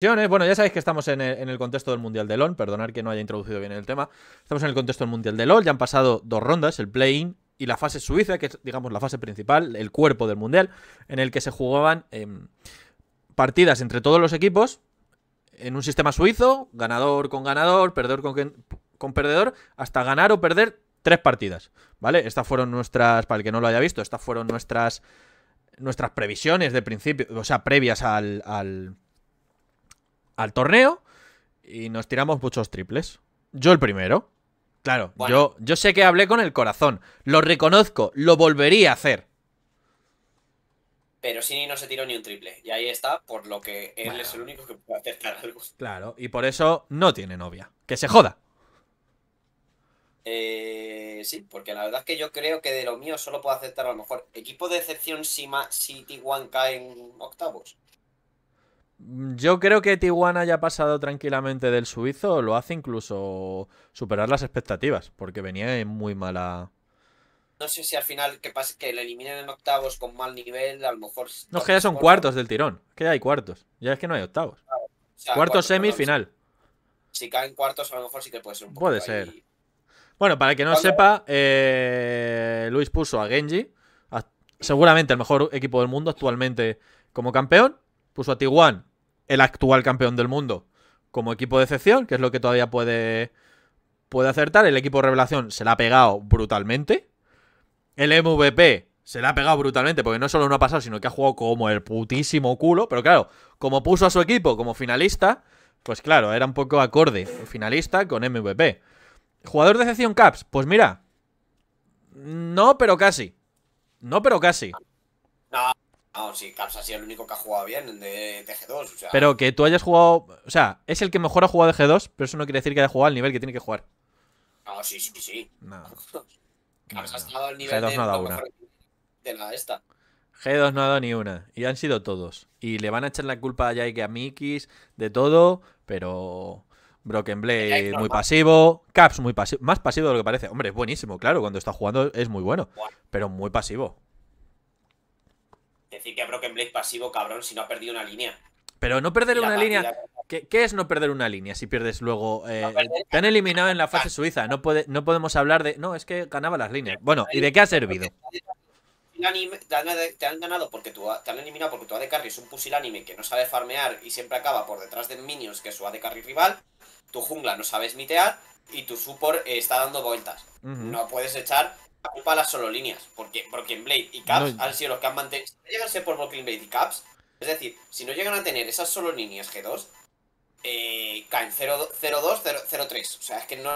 Bueno, ya sabéis que estamos en el, contexto del Mundial de LOL, perdonar que no haya introducido bien el tema. Estamos en el contexto del Mundial de LOL, ya han pasado dos rondas, el play-in y la fase suiza, que es, digamos, la fase principal, el cuerpo del Mundial, en el que se jugaban em, partidas entre todos los equipos en un sistema suizo, ganador con ganador, perdedor con, con perdedor, hasta ganar o perder tres partidas, ¿vale? Estas fueron nuestras, para el que no lo haya visto, estas fueron nuestras, nuestras previsiones de principio, o sea, previas al al torneo y nos tiramos muchos triples. Yo el primero. Claro, yo, yo sé que hablé con el corazón. Lo reconozco, lo volvería a hacer. Pero Sini no se tiró ni un triple. Y ahí está, por lo que él es el único que puede aceptar algo. Claro, y por eso no tiene novia. Que se joda. Eh, sí, porque la verdad es que yo creo que de lo mío solo puedo aceptar a lo mejor equipo de excepción si City One cae en octavos. Yo creo que Tijuana haya pasado tranquilamente del suizo, lo hace incluso superar las expectativas, porque venía en muy mala. No sé si al final que pasa que le eliminen en octavos con mal nivel, a lo mejor. No, es que ya son cuartos del tirón, que ya hay cuartos, ya es que no hay octavos. Cuarto semifinal. cuartos, Si caen cuartos, a lo mejor sí que puede ser un Puede ser. Bueno, para que no sepa, eh, Luis puso a Genji, seguramente el mejor equipo del mundo actualmente como campeón. Puso a Tijuana el actual campeón del mundo como equipo de excepción, que es lo que todavía puede, puede acertar. El equipo revelación se la ha pegado brutalmente. El MVP se la ha pegado brutalmente, porque no solo no ha pasado, sino que ha jugado como el putísimo culo. Pero claro, como puso a su equipo como finalista, pues claro, era un poco acorde. Finalista con MVP. ¿Jugador de excepción Caps? Pues mira. No, pero casi. No, pero casi. No. No, sí, Caps ha sido el único que ha jugado bien de, G2. Pero que tú hayas jugado. O sea, es el que mejor ha jugado de G2, pero eso no quiere decir que haya jugado al nivel que tiene que jugar. No, ah, sí, sí, sí. No. Caps ha estado al nivel G2 de, no ha dado de la esta. G2 no ha dado ni una. Y han sido todos. Y le van a echar la culpa a Jake, a Mikis, de todo, pero. Broken Blade muy pasivo, Caps muy pasivo, más pasivo de lo que parece. Hombre, es buenísimo, claro, cuando está jugando es muy bueno, pero muy pasivo decir que Broken Blade pasivo, cabrón, si no ha perdido una línea. Pero no perder una línea. ¿Qué, es no perder una línea si pierdes luego? Eh, te han eliminado en la fase suiza. No, podemos hablar de. No, es que ganaba las líneas. Bueno, ¿y de qué ha servido? Te han ganado porque tú te han eliminado porque tu AD Carry es un pusilánime que no sabe farmear y siempre acaba por detrás de minions que es su AD Carry rival. Tu jungla no sabes mitear y tu support eh, está dando vueltas. No puedes echar la culpa las solo líneas, porque Broken Blade y Caps han sido los que han mantenido. Si no llegan a por broken Blade y Caps, es decir, si no llegan a tener esas solo líneas G2, eh, caen 0-2, 0-3. O sea, es que no,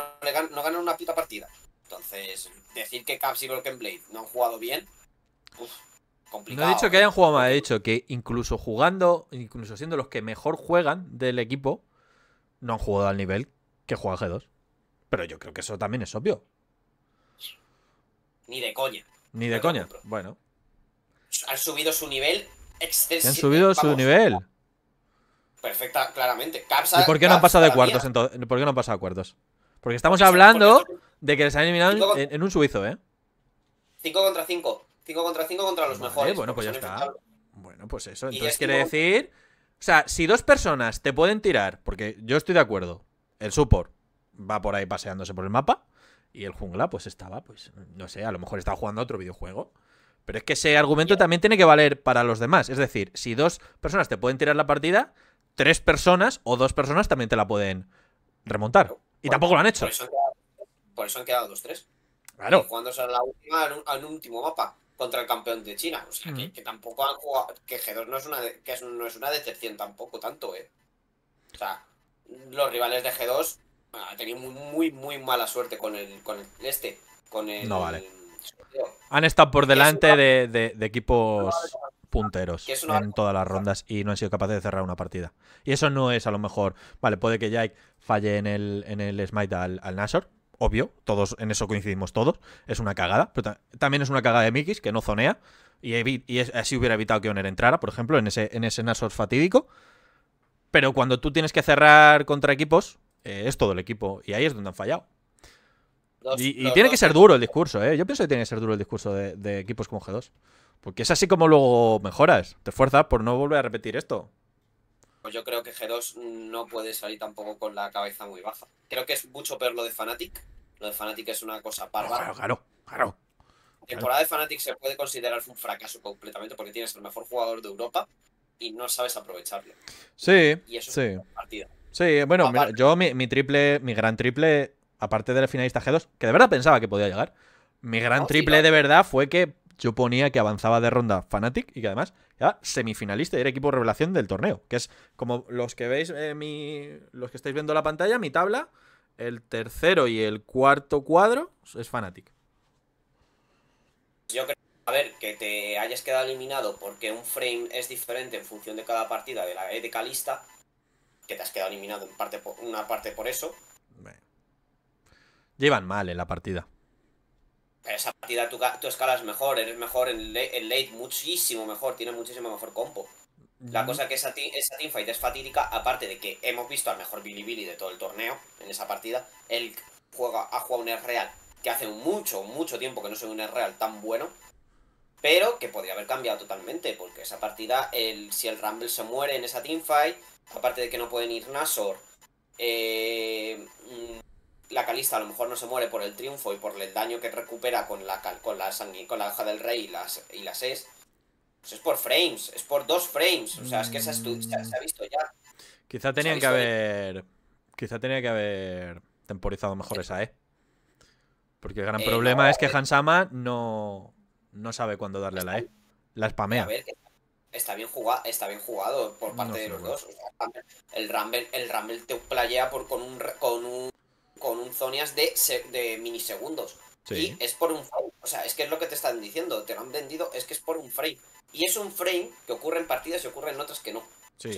no ganan una puta partida. Entonces, decir que Caps y Broken Blade no han jugado bien, Uff, complicado. No he dicho que hayan jugado mal, he dicho que incluso jugando, incluso siendo los que mejor juegan del equipo, no han jugado al nivel que juega G2. Pero yo creo que eso también es obvio. Ni de coña. Ni de coña. Bueno. Han subido su nivel excesivamente. Han subido su nivel. Perfecta, claramente. ¿Y por qué no han pasado de cuartos entonces? ¿Por qué no han pasado de cuartos? Porque estamos hablando de que les han eliminado en, un suizo, ¿eh? 5 contra 5. 5 contra 5 contra los mejores. Bueno, pues ya está. Bueno, pues eso. Entonces quiere decir. O sea, si dos personas te pueden tirar, porque yo estoy de acuerdo, el support va por ahí paseándose por el mapa, y el jungla, pues estaba, pues, no sé, a lo mejor estaba jugando otro videojuego. Pero es que ese argumento también tiene que valer para los demás. Es decir, si dos personas te pueden tirar la partida, tres personas o dos personas también te la pueden remontar. Y tampoco lo han hecho. Por eso han quedado, dos, tres. Claro. Cuando la última un, último mapa contra el campeón de China. O sea, que, tampoco han jugado. Que G2 no es una, que no es una decepción tampoco tanto, ¿eh? O sea, los rivales de G2 ha ah, tenido muy, muy, mala suerte con el, con este. Con el, no vale. Han estado por delante de, equipos punteros en todas las rondas y no han sido capaces de cerrar una partida. Y eso no es a lo mejor. Vale, puede que Jake falle en el, en el smite al, al obvio, todos en eso coincidimos todos, es una cagada, pero también es una cagada de Mikis que no zonea y, y así hubiera evitado que Oner entrara, por ejemplo, en ese, en ese Nasor fatídico. Pero cuando tú tienes que cerrar contra equipos, eh, es todo el equipo. Y ahí es donde han fallado. y, tiene que ser duro el discurso, ¿eh? Yo pienso que tiene que ser duro el discurso de, equipos como G2. Porque es así como luego mejoras. Te fuerzas por no volver a repetir esto. Pues yo creo que G2 no puede salir tampoco con la cabeza muy baja. Creo que es mucho peor lo de Fnatic. Lo de Fnatic es una cosa párvara claro, claro, La temporada de Fnatic se puede considerar un fracaso completamente porque tienes el mejor jugador de Europa y no sabes aprovecharlo. Sí, y eso Es un partido Sí, bueno, ah, yo mi, triple, mi gran triple, aparte del finalista G2, que de verdad pensaba que podía llegar, mi gran triple de verdad fue que yo ponía que avanzaba de ronda Fnatic y que además era semifinalista y era equipo revelación del torneo, que es como los que veis, eh, los que estáis viendo la pantalla, mi tabla, el tercero y el cuarto cuadro es Fnatic. Yo creo, a ver, que te hayas quedado eliminado porque un frame es diferente en función de cada partida de la eh, de Calista te has quedado eliminado en parte por, una parte por eso. Llevan mal en la partida. esa partida tu escala escalas mejor, eres mejor en, late, muchísimo mejor, tiene muchísimo mejor compo. La mm. cosa que esa, teamfight es fatídica, aparte de que hemos visto al mejor Billy Billy de todo el torneo en esa partida. Él juega, ha jugado un real que hace mucho, mucho tiempo que no soy un real tan bueno, pero que podría haber cambiado totalmente, porque esa partida, si el Rumble se muere en esa teamfight, aparte de que no pueden ir Nasor, eh, mm, la Calista a lo mejor no se muere por el triunfo y por el daño que recupera con la, con la, con la hoja del rey y las, y las es. Pues es por frames, es por dos frames. O sea, es que se ha, visto ya. Quizá tenían que haber. Quizá tenía que haber temporizado mejor esa, E Porque el gran eh, problema es que Hansama no, no sabe cuándo darle a la E. La spamea está bien jugado, está bien jugado por parte de los dos. el Rumble, el Rumble te playa por, con un con un con un Zonias de, de minisegundos. Y es por un frame. O sea, es que es lo que te están diciendo. Te lo han vendido, es que es por un frame. Y es un frame que ocurre en partidas y ocurre en otras que no. Sí,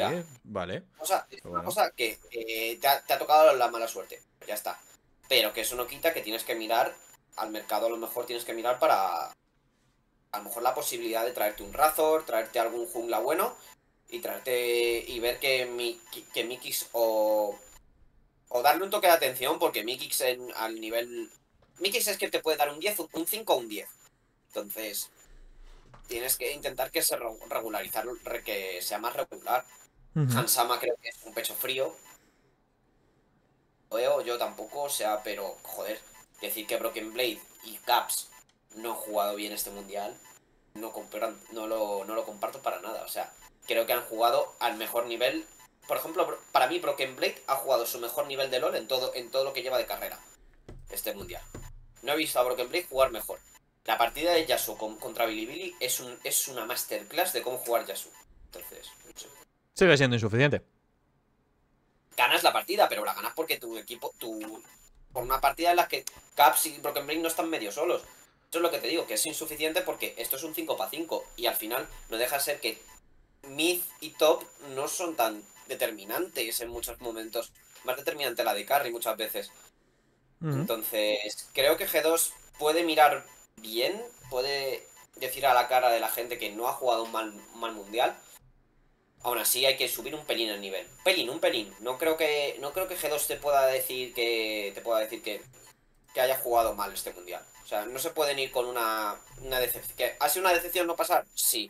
vale. O sea, es una cosa que eh, te ha tocado la mala suerte. Ya está. Pero que eso no quita que tienes que mirar al mercado, a lo mejor tienes que mirar para, a lo mejor la posibilidad de traerte un Razor, traerte algún jungla bueno y traerte y ver que, mi, que Mikix o, o darle un toque de atención porque Mikix al nivel... Mikix es que te puede dar un 10, un 5 o un 10. Entonces, tienes que intentar que se regularizar, que sea más regular. Hansama creo que es un pecho frío. Yo, yo tampoco, o sea, pero joder, decir que Broken Blade y Caps no he jugado bien este mundial, no, no, lo, no lo comparto para nada. O sea, creo que han jugado al mejor nivel. Por ejemplo, para mí Broken Blade ha jugado su mejor nivel de LOL en todo, en todo lo que lleva de carrera este mundial. No he visto a Broken Blade jugar mejor. La partida de Yasuo contra Billy es, un, es una masterclass de cómo jugar Yasuo Entonces, no Sigue siendo insuficiente. Ganas la partida, pero la ganas porque tu equipo, tu... Por una partida en la que Caps y Broken Blade no están medio solos. Eso es lo que te digo, que es insuficiente porque esto es un 5 para 5 y al final no deja ser que mid y top no son tan determinantes en muchos momentos. Más determinante la de carry muchas veces. Entonces, creo que G2 puede mirar bien, puede decir a la cara de la gente que no ha jugado un mal, mundial. Aún así hay que subir un pelín el nivel. Pelín, un pelín. No creo que. No creo que G2 te pueda decir que. Te pueda decir que que haya jugado mal este mundial. O sea, no se pueden ir con una, decepción. ¿Ha sido una decepción no pasar? Sí.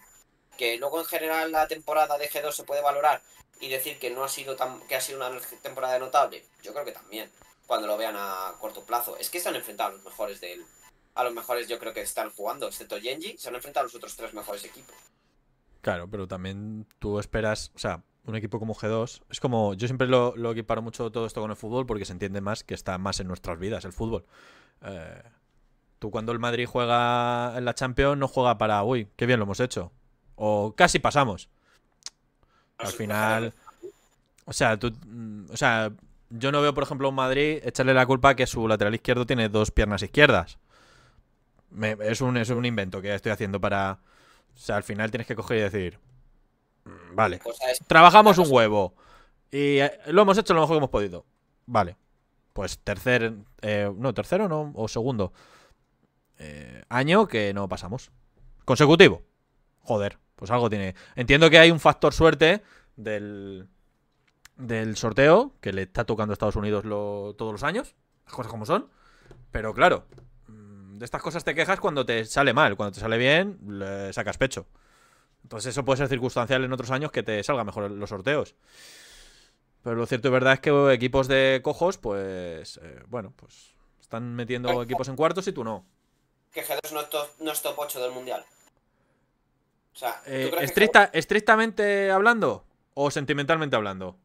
Que luego en general la temporada de G2 se puede valorar y decir que no ha sido tan, que ha sido una temporada notable. Yo creo que también. Cuando lo vean a corto plazo. Es que se han enfrentado a los mejores de él. A los mejores yo creo que están jugando, excepto Genji, se han enfrentado a los otros tres mejores equipos. Claro, pero también tú esperas. O sea, un equipo como G2, es como, yo siempre lo, equiparo mucho todo esto con el fútbol porque se entiende más que está más en nuestras vidas el fútbol. Eh, tú cuando el Madrid juega en la Champions no juega para, uy, qué bien lo hemos hecho. O casi pasamos. Al final... O sea, tú, mm, o sea, yo no veo, por ejemplo, a un Madrid echarle la culpa que su lateral izquierdo tiene dos piernas izquierdas. es, un, es un invento que estoy haciendo para... O sea, al final tienes que coger y decir, Vale. Pues Trabajamos un huevo. Y eh, lo hemos hecho lo mejor que hemos podido. Vale. Pues tercer. Eh, no, tercero no, o segundo. Eh, año que no pasamos. Consecutivo. Joder, pues algo tiene. Entiendo que hay un factor suerte del. Del sorteo, que le está tocando a Estados Unidos todos los años, las cosas como son. Pero claro, mm, de estas cosas te quejas cuando te sale mal, cuando te sale bien, le sacas pecho. Entonces eso puede ser circunstancial en otros años que te salgan mejor los sorteos. Pero lo cierto y verdad es que equipos de cojos, pues, eh, bueno, pues están metiendo equipos en cuartos y tú no. Que G2 no es, top, no 8 del Mundial. O sea, eh, ¿Estrictamente hablando o sentimentalmente hablando?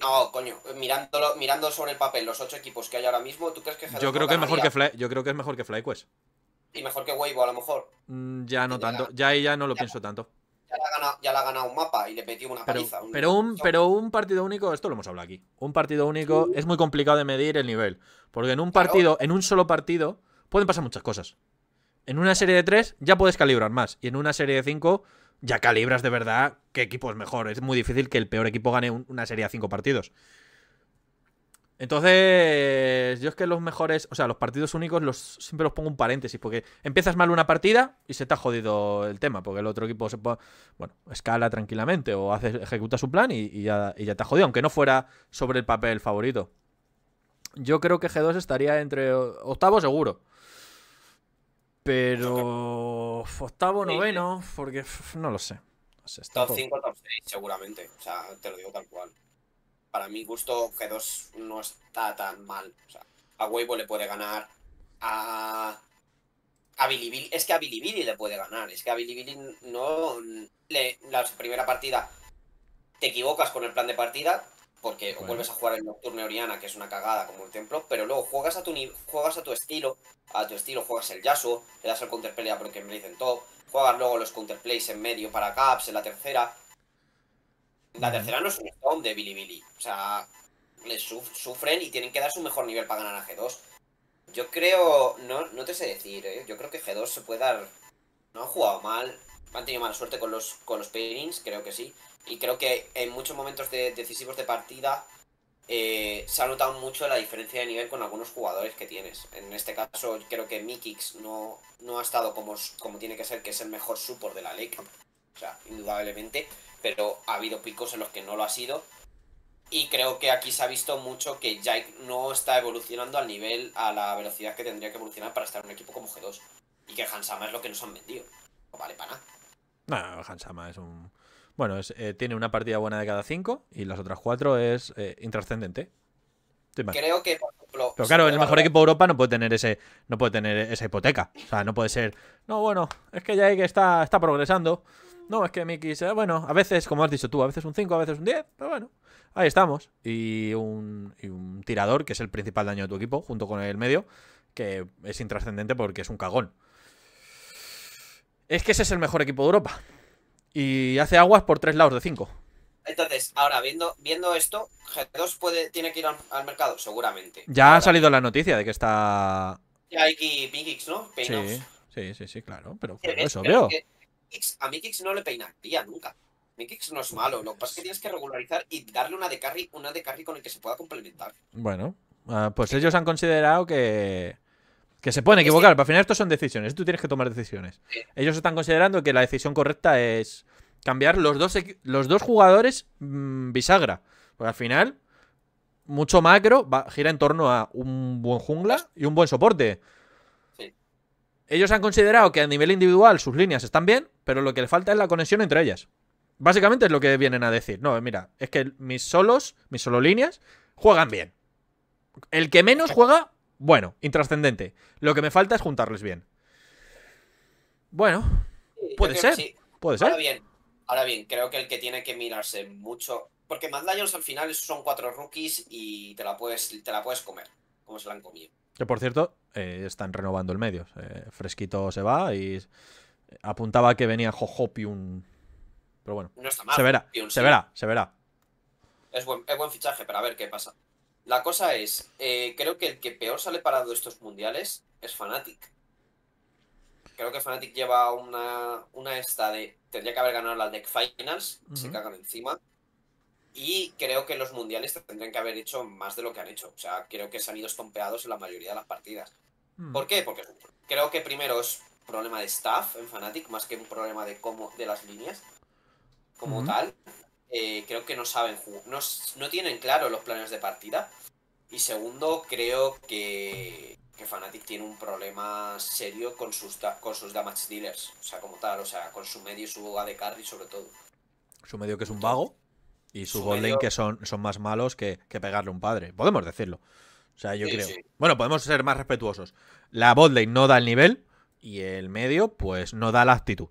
No, coño, mirando sobre el papel los ocho equipos que hay ahora mismo, ¿tú crees que Yo creo que es mejor que yo creo que es mejor que FlyQuest. Y mejor que Weibo a lo mejor. Mm, ya no tanto, ya ahí ya no lo pienso tanto ya le ha ganado un mapa y le metió una pero, Un... Pero, un, partido único, esto lo hemos hablado aquí. Un partido único uh. es muy complicado de medir el nivel. Porque en un partido, en un solo partido, pueden pasar muchas cosas. En una serie de tres ya puedes calibrar más. Y en una serie de cinco ya calibras de verdad qué equipo es mejor. Es muy difícil que el peor equipo gane una serie de cinco partidos. Entonces, yo es que los mejores, o sea, los partidos únicos los siempre los pongo un paréntesis, porque empiezas mal una partida y se te ha jodido el tema, porque el otro equipo se puede, bueno, escala tranquilamente o hace, ejecuta su plan y, ya, te ha jodido, aunque no fuera sobre el papel favorito. Yo creo que G2 estaría entre octavo seguro. Pero octavo, noveno, porque no lo sé. 5, 6, seguramente. O sea, te lo digo tal cual para mi gusto, G2 no está tan mal. a Weibo le puede ganar, a, a Bilibili, es que a Bilibili le puede ganar, es que a Bilibili no, le, la primera partida te equivocas con el plan de partida, porque vuelves a jugar el Nocturne Oriana, que es una cagada como el templo, pero luego juegas a tu juegas a tu estilo, a tu estilo juegas el Yasuo, le das el counterplay a porque me en top, juegas luego los counterplays en medio para Caps en la tercera, la tercera no es un stone de Billy O sea, les sufren y tienen que dar su mejor nivel para ganar a G2. Yo creo, no, no te sé decir, ¿eh? yo creo que G2 se puede dar. No han jugado mal, han tenido mala suerte con los, con los pairings, creo que sí. Y creo que en muchos momentos decisivos de partida eh, se ha notado mucho la diferencia de nivel con algunos jugadores que tienes. En este caso, creo que Mikix no, no ha estado como, como tiene que ser, que es el mejor support de la LEC. O sea, indudablemente pero ha habido picos en los que no lo ha sido. Y creo que aquí se ha visto mucho que Jake no está evolucionando al nivel, a la velocidad que tendría que evolucionar para estar en un equipo como G2. Y que Hansama es lo que nos han vendido. No vale para nada. No, Hansama es un... Bueno, eh, tiene una partida buena de cada cinco y las otras cuatro es eh, intrascendente. Creo que, por Pero claro, el mejor equipo de Europa no puede tener ese, no puede tener esa hipoteca. O sea, no puede ser. No, bueno, es que Jake está, está progresando. No, es que Mickey bueno, a veces, como has dicho tú, a veces un 5, a veces un 10, pero bueno, ahí estamos. Y un, tirador, que es el principal daño de tu equipo, junto con el medio, que es intrascendente porque es un cagón. Es que ese es el mejor equipo de Europa. Y hace aguas por tres lados de cinco Entonces, ahora, viendo, viendo esto, G2 tiene que ir al, mercado, seguramente. Ya ha salido la noticia de que está... Ya hay Big ¿no? Sí, sí, sí, claro, pero, eso es, obvio a Mikix no le peinaría nunca. Mikix no es malo, lo que pasa es que tienes que regularizar y darle una de carry, una de carry con el que se pueda complementar. Bueno, ah, pues ellos han considerado que, que se pueden equivocar, pero al final esto son decisiones, tú tienes que tomar decisiones. Ellos están considerando que la decisión correcta es cambiar los dos, los dos jugadores mm, bisagra, porque al final mucho macro va, gira en torno a un buen jungla y un buen soporte. Ellos han considerado que a nivel individual sus líneas están bien, pero lo que le falta es la conexión entre ellas. Básicamente es lo que vienen a decir. No, mira, es que mis solos, mis solo líneas, juegan bien. El que menos juega, bueno, intrascendente. Lo que me falta es juntarles bien. Bueno, puede ser. Puede ser. Ahora bien, ahora bien, creo que el que tiene que mirarse mucho. Porque Mad Lions al final son cuatro rookies y te la puedes, te la puedes comer, como se la han comido. Que por cierto, eh, están renovando el medio. Eh, fresquito se va y apuntaba que venía Jojopiun. Pero bueno, no está mal, se verá, se verá, se verá. Es buen, fichaje, pero a ver qué pasa. La cosa es, eh, creo que el que peor sale parado de estos mundiales es Fnatic. Creo que Fnatic lleva una, una esta de tendría que haber ganado la deck finals, se cagan encima. Y creo que los mundiales tendrían que haber hecho más de lo que han hecho. O sea, creo que se han ido estompeados en la mayoría de las partidas. Hmm. ¿Por qué? Porque creo que primero es problema de staff en Fnatic, más que un problema de cómo, de las líneas. Como hmm. tal. Eh, creo que no saben no, no tienen claro los planes de partida. Y segundo, creo que, que Fnatic tiene un problema serio con sus, con sus damage dealers, o sea, como tal, o sea, con su medio y su boga de carry sobre todo. Su medio que es un vago, y sus lane que son, son más malos que, que, pegarle un padre. Podemos decirlo. O sea, yo creo. Bueno, podemos ser más respetuosos. La lane no da el nivel y el medio, pues no da la actitud.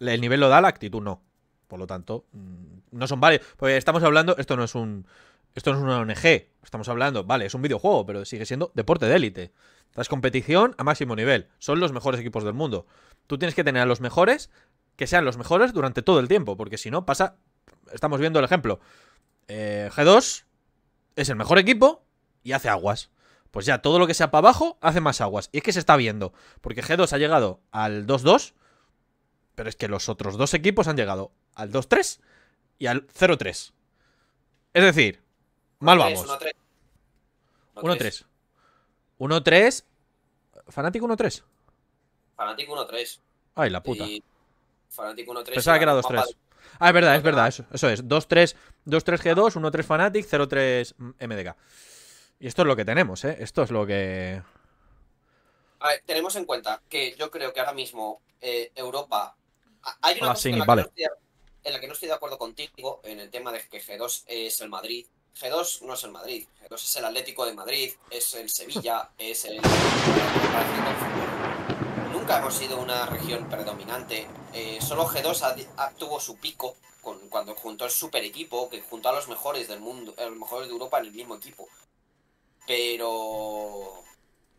el nivel lo da, la actitud no. Por lo tanto, mm, no son varios. Porque estamos hablando, esto no es un. Esto no es una ONG. Estamos hablando, vale, es un videojuego, pero sigue siendo deporte de élite. Es competición a máximo nivel. Son los mejores equipos del mundo. Tú tienes que tener a los mejores, que sean los mejores durante todo el tiempo, porque si no pasa estamos viendo el ejemplo. Eh, G2 es el mejor equipo y hace aguas. Pues ya, todo lo que sea para abajo hace más aguas. Y es que se está viendo. Porque G2 ha llegado al 2-2. Pero es que los otros dos equipos han llegado al 2-3 y al 0-3. Es decir, mal vamos. 1-3. 1-3. 1-3. Fanático 1-3. Fanático 1-3. Ay, la puta. Fanático 1-3. Pensaba que era 2-3. Ah, es verdad, es verdad, eso, es. 2-3 G2, 1-3 Fnatic, 0-3 MDK. Mm, y esto es lo que tenemos, ¿eh? Esto es lo que... A ver, tenemos en cuenta que yo creo que ahora mismo eh, Europa... Hay una ah, sí, en, la vale. en, la que no estoy de acuerdo contigo en el tema de que G2 es el Madrid. G2 no es el Madrid. G2 es el Atlético de Madrid, es el Sevilla, es el nunca hemos sido una región predominante. Eh, solo G2 tuvo su pico cuando juntó el super equipo, que juntó a los mejores del mundo, a los mejores de Europa en el mismo equipo. Pero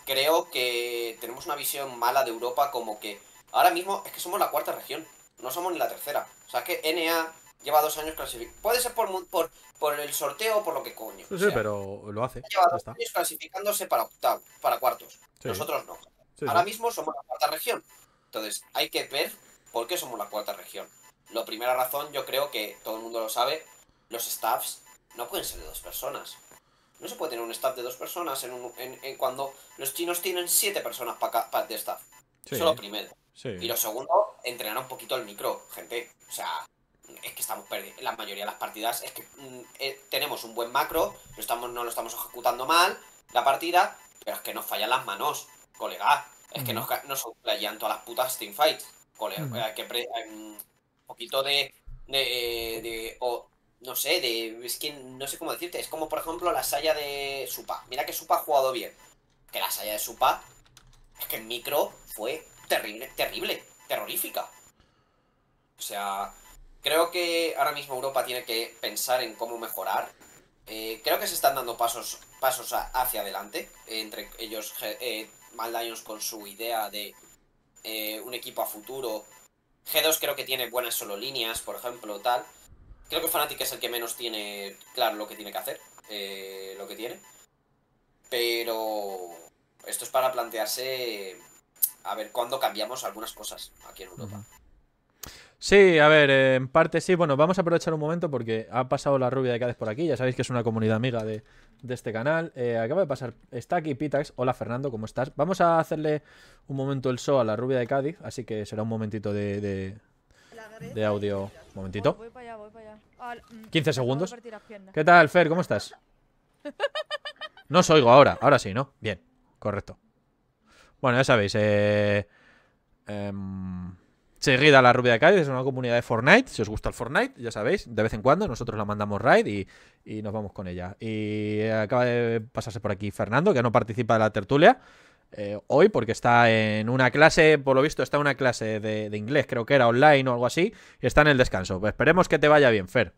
creo que tenemos una visión mala de Europa como que ahora mismo es que somos la cuarta región, no somos ni la tercera. O sea, que NA lleva dos años clasificando. Puede ser por, por, por, el sorteo o por lo que coño. Sí, pero lo hace. Lleva dos años clasificándose para octavos, para cuartos. Nosotros no. Ahora mismo somos la cuarta región. Entonces, hay que ver por qué somos la cuarta región. La primera razón, yo creo que todo el mundo lo sabe, los staffs no pueden ser de dos personas. No se puede tener un staff de dos personas en, cuando los chinos tienen siete personas para pa, de staff. Eso es lo primero. Y lo segundo, entrenar un poquito el micro, gente. O sea, es que estamos perdiendo. La mayoría de las partidas es que mm, eh, tenemos un buen macro, estamos, no lo estamos ejecutando mal, la partida, pero es que nos fallan las manos, colega. Es que nos, nos playan todas las putas teamfights. hay que un poquito de. de, eh, no sé, de. Es que no sé cómo decirte. Es como, por ejemplo, la saya de Supa. Mira que Supa ha jugado bien. Que la saya de Supa. Es que el micro fue terrible, terrible, terrorífica. O sea, creo que ahora mismo Europa tiene que pensar en cómo mejorar. Eh, creo que se están dando pasos, pasos hacia adelante. Eh, entre ellos, Mal con su idea de eh, un equipo a futuro. G2 creo que tiene buenas solo líneas, por ejemplo, tal. Creo que Fnatic es el que menos tiene claro lo que tiene que hacer, eh, lo que tiene. Pero esto es para plantearse a ver cuándo cambiamos algunas cosas aquí en Europa. Sí, a ver, eh, en parte sí. Bueno, vamos a aprovechar un momento porque ha pasado la rubia de Cádiz por aquí. Ya sabéis que es una comunidad amiga de, este canal. Eh, acaba de pasar. Está aquí Pitax. Hola Fernando, ¿cómo estás? Vamos a hacerle un momento el show a la rubia de Cádiz. Así que será un momentito de, audio. Un momentito. Voy, para allá, voy para allá. 15 ah, mm, segundos. ¿Qué tal, Fer? ¿Cómo estás? No os oigo ahora. Ahora sí, ¿no? Bien, correcto. Bueno, ya sabéis. Eh, eh Seguida la Rubia de Cádiz, es una comunidad de Fortnite. Si os gusta el Fortnite, ya sabéis, de vez en cuando nosotros la mandamos raid y, nos vamos con ella. Y eh, acaba de pasarse por aquí Fernando, que no participa de la tertulia. Eh, hoy porque está en una clase, por lo visto está en una clase de, inglés, creo que era online o algo así, y está en el descanso. Pues esperemos que te vaya bien, Fer.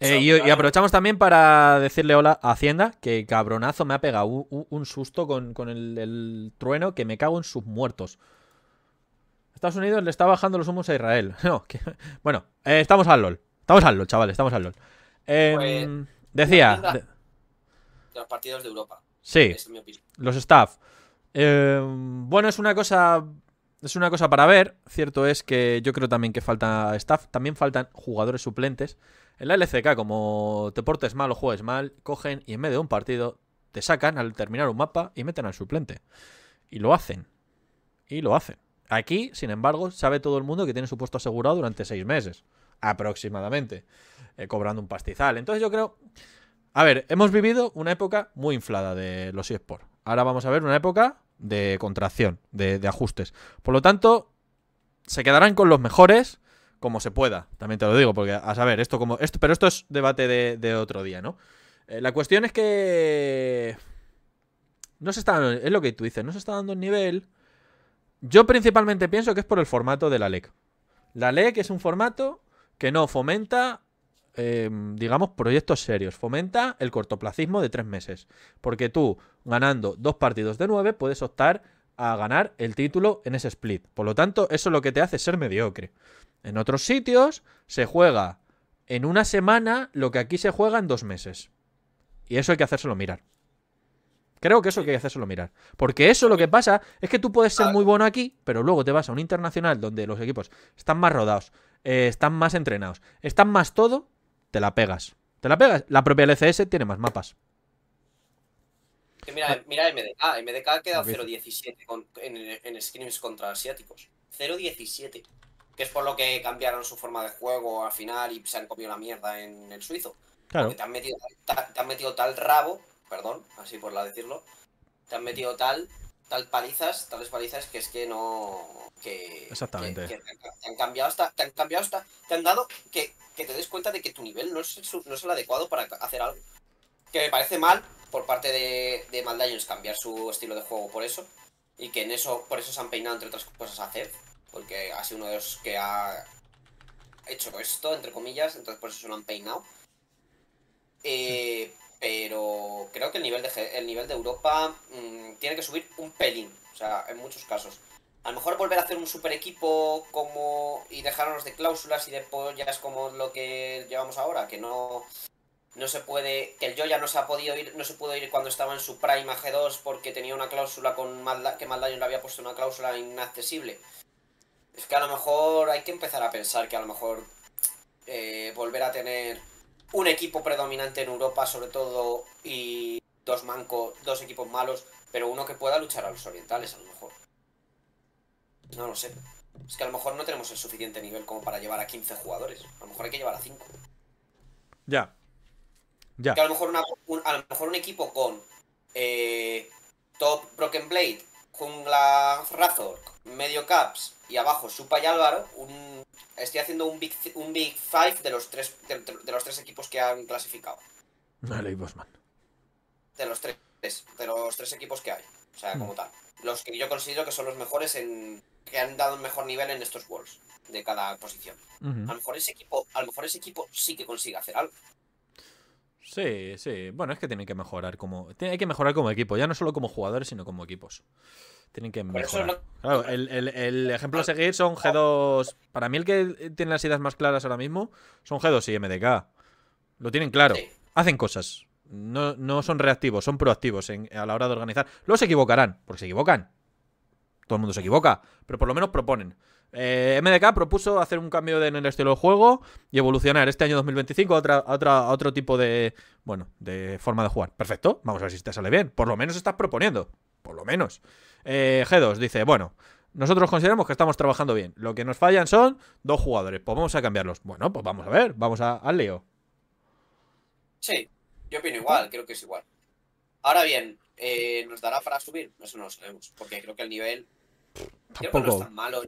Eh, y, aprovechamos también para decirle hola a Hacienda, que cabronazo me ha pegado un, susto con, el, el, trueno que me cago en sus muertos. Estados Unidos le está bajando los humos a Israel. bueno, eh, estamos al LOL. Estamos al LOL, chavales, estamos al LOL. Em, pues, decía... los partidos de Europa. Sí. los staff. Em, bueno, es una cosa... Es una cosa para ver. Cierto es que yo creo también que falta staff. También faltan jugadores suplentes. En la LCK, como te portes mal o juegues mal, cogen y en medio de un partido te sacan al terminar un mapa y meten al suplente. Y lo hacen. Y lo hacen. Aquí, sin embargo, sabe todo el mundo que tiene su puesto asegurado durante seis meses, aproximadamente, eh, cobrando un pastizal. Entonces yo creo... A ver, hemos vivido una época muy inflada de los eSports. Ahora vamos a ver una época de contracción, de, ajustes. Por lo tanto, se quedarán con los mejores como se pueda. También te lo digo, porque a saber, esto como. Esto, pero esto es debate de, otro día, ¿no? Eh, la cuestión es que. No se está. Es lo que tú dices, no se está dando el nivel yo principalmente pienso que es por el formato de la LEC. La LEC es un formato que no fomenta, em, digamos, proyectos serios. Fomenta el cortoplacismo de tres meses. Porque tú, ganando dos partidos de nueve, puedes optar a ganar el título en ese split. Por lo tanto, eso es lo que te hace ser mediocre. En otros sitios se juega en una semana lo que aquí se juega en dos meses. Y eso hay que hacérselo mirar. Creo que eso hay que solo mirar. Porque eso lo que pasa es que tú puedes ser ah. muy bueno aquí, pero luego te vas a un internacional donde los equipos están más rodados, eh, están más entrenados, están más todo, te la pegas. Te la pegas. La propia LCS tiene más mapas. Mira, mira MDK. MDK ha quedado 0-17 en, en scrims contra asiáticos. 0-17. Que es por lo que cambiaron su forma de juego al final y se han comido la mierda en el suizo. Claro. han, metido, te han metido tal rabo perdón, así por la decirlo, te han metido tal, tal palizas, tales palizas que es que no. Que, Exactamente. te han cambiado hasta. Te han cambiado hasta. Te han dado que, te des cuenta de que tu nivel no es, no es el adecuado para hacer algo. Que me parece mal por parte de, de cambiar su estilo de juego por eso. Y que en eso, por eso se han peinado, entre otras cosas, a Zef Porque ha sido uno de los que ha hecho esto, entre comillas. Entonces por eso se han peinado. Eh, pero creo que el nivel de, el nivel de Europa mm, tiene que subir un pelín, o sea, en muchos casos. A lo mejor volver a hacer un super equipo como y dejarnos de cláusulas y después ya es como lo que llevamos ahora, que no no se puede que el Joya no se ha podido ir, no se pudo ir cuando estaba en su prime G2 porque tenía una cláusula con Malda, que Maldaño le había puesto una cláusula inaccesible. Es que a lo mejor hay que empezar a pensar que a lo mejor eh, volver a tener un equipo predominante en Europa, sobre todo, y dos mancos, dos equipos malos, pero uno que pueda luchar a los orientales, a lo mejor. No lo sé. Es que a lo mejor no tenemos el suficiente nivel como para llevar a 15 jugadores. A lo mejor hay que llevar a 5. Ya. Ya. Que a lo mejor, un, a lo mejor un equipo con eh, Top Broken Blade, Jungla Razor, Medio Caps, y abajo Supa y Álvaro, estoy haciendo un big, Five de los, tres, de, los tres equipos que han clasificado. Bosman. De los tres, de los tres equipos que hay, o sea, como mm. tal. Los que yo considero que son los mejores en que han dado un mejor nivel en estos Worlds de cada posición. A lo mejor ese equipo, a lo mejor ese equipo sí que consigue hacer algo. Sí, sí. Bueno, es que tienen que mejorar como. Hay que mejorar como equipo, ya no solo como jugadores, sino como equipos. Tienen que mejorar. Claro, el, ah, ejemplo a ah. seguir son G2. Para mí, el que tiene las ideas más claras ahora mismo son G2 y MDK. Lo tienen claro. Hacen cosas. No, no, son reactivos, son proactivos en, a la hora de organizar. Luego se equivocarán, porque se equivocan. Todo el mundo se equivoca, pero por lo menos proponen. Eh, MDK propuso hacer un cambio en el estilo de juego y evolucionar este año 2025 a, otra, otro tipo de, bueno, de forma de jugar. Perfecto, vamos a ver si te sale bien. Por lo menos estás proponiendo, por lo menos. Eh, G2 dice, bueno, nosotros consideramos que estamos trabajando bien. Lo que nos fallan son dos jugadores, pues vamos a cambiarlos. Bueno, pues vamos a ver, vamos a, al lío. Sí, yo opino igual, creo que es igual. Ahora bien, eh, ¿nos dará para subir? Eso no lo sabemos, porque creo que el nivel... tampoco no es tan malo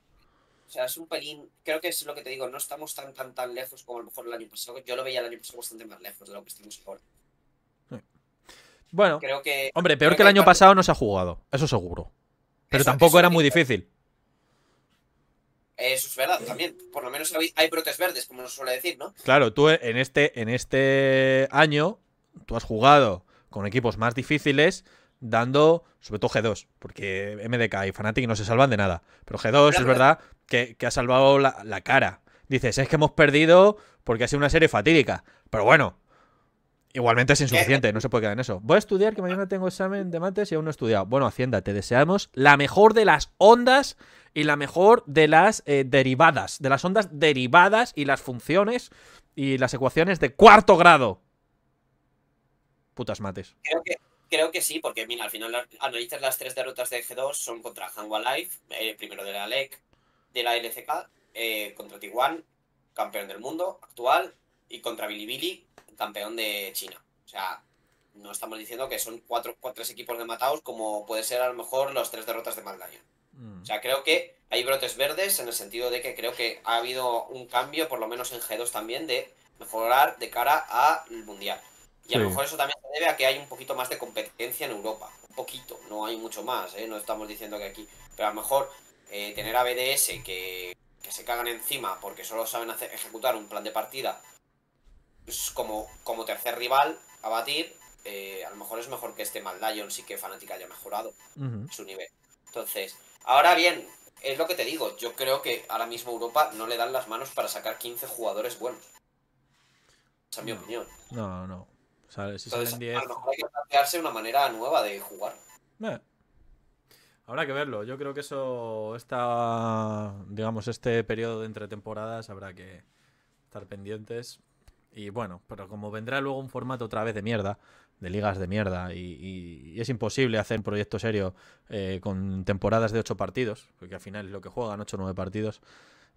o sea, es un pelín, creo que es lo que te digo, no estamos tan, tan, tan lejos como a lo mejor el año pasado. Yo lo veía el año pasado bastante más lejos de lo que estamos ahora. Bueno, creo que, hombre, peor que el año pasado no se ha jugado, eso seguro. Pero tampoco era muy difícil. Eso es verdad, también. Por lo menos hay brotes verdes, como nos suele decir, ¿no? Claro, tú en este, en este año, tú has jugado con equipos más difíciles, dando, sobre todo G2, porque MDK y Fnatic no se salvan de nada. Pero G2 es verdad que, ha salvado la, cara. Dices, es que hemos perdido porque ha sido una serie fatídica. Pero bueno, Igualmente es eh, insuficiente, eh. no se puede quedar en eso. Voy a estudiar, que mañana tengo examen de mates y aún no he estudiado. Bueno, Hacienda, te deseamos la mejor de las ondas y la mejor de las eh, derivadas, de las ondas derivadas y las funciones y las ecuaciones de cuarto grado. Putas mates. Creo que, sí, porque mira, al final analizas las tres derrotas de G2, son contra Hangua Life, primero de la LEC, de la LCK eh, contra Tiguan, campeón del mundo actual, y contra Bilibili, campeón de China. O sea, no estamos diciendo que son cuatro, cuatro equipos de mataos como puede ser a lo mejor los tres derrotas de Maldaño. Mm. O sea, creo que hay brotes verdes en el sentido de que creo que ha habido un cambio, por lo menos en G2 también, de mejorar de cara al Mundial. Y a lo mejor eso también se debe a que hay un poquito más de competencia en Europa. Un poquito, no hay mucho más, ¿eh? no estamos diciendo que aquí. Pero a lo mejor eh, tener a BDS que, se cagan encima porque solo saben ejecutar un plan de partida pues, como, como tercer rival a batir, eh, a lo mejor es mejor que este Mad sí que Fnatic haya mejorado su nivel. Entonces, ahora bien, es lo que te digo, yo creo que ahora mismo Europa no le dan las manos para sacar 15 jugadores buenos. Esa es mi opinión. No, no. A lo mejor hay que plantearse una manera nueva de jugar. Eh, Habrá que verlo. Yo creo que eso está, digamos, este periodo de entre temporadas habrá que estar pendientes. Y bueno, pero como vendrá luego un formato otra vez de mierda, de ligas de mierda, y, es imposible hacer un proyecto serio eh, con temporadas de 8 partidos, porque al final es lo que juegan 8 o 9 partidos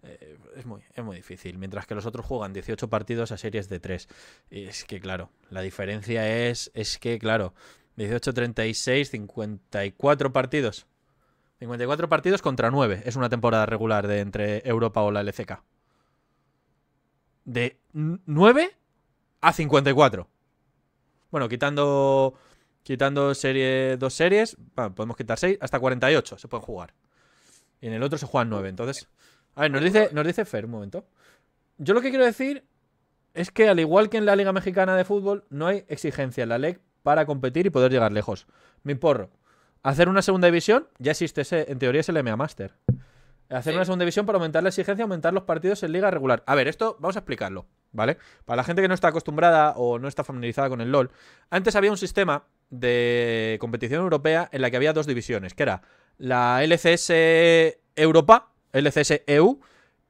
eh, es, muy, es muy difícil. Mientras que los otros juegan 18 partidos a series de 3. Y es que, claro, la diferencia es, es que, claro, 18, 36, 54 partidos. 54 partidos contra 9. Es una temporada regular de entre Europa o la LCK. De 9 a 54. Bueno, quitando quitando serie, dos series, podemos quitar 6, hasta 48 se pueden jugar. Y en el otro se juegan 9. Entonces, a ver, nos dice, nos dice Fer, un momento. Yo lo que quiero decir es que, al igual que en la Liga Mexicana de Fútbol, no hay exigencia en la LEC para competir y poder llegar lejos. Mi porro. Hacer una segunda división, ya existe, ese, en teoría es el MA Master. Hacer una segunda división para aumentar la exigencia, aumentar los partidos en liga regular. A ver, esto vamos a explicarlo, ¿vale? Para la gente que no está acostumbrada o no está familiarizada con el LOL, antes había un sistema de competición europea en la que había dos divisiones, que era la LCS Europa, LCS EU,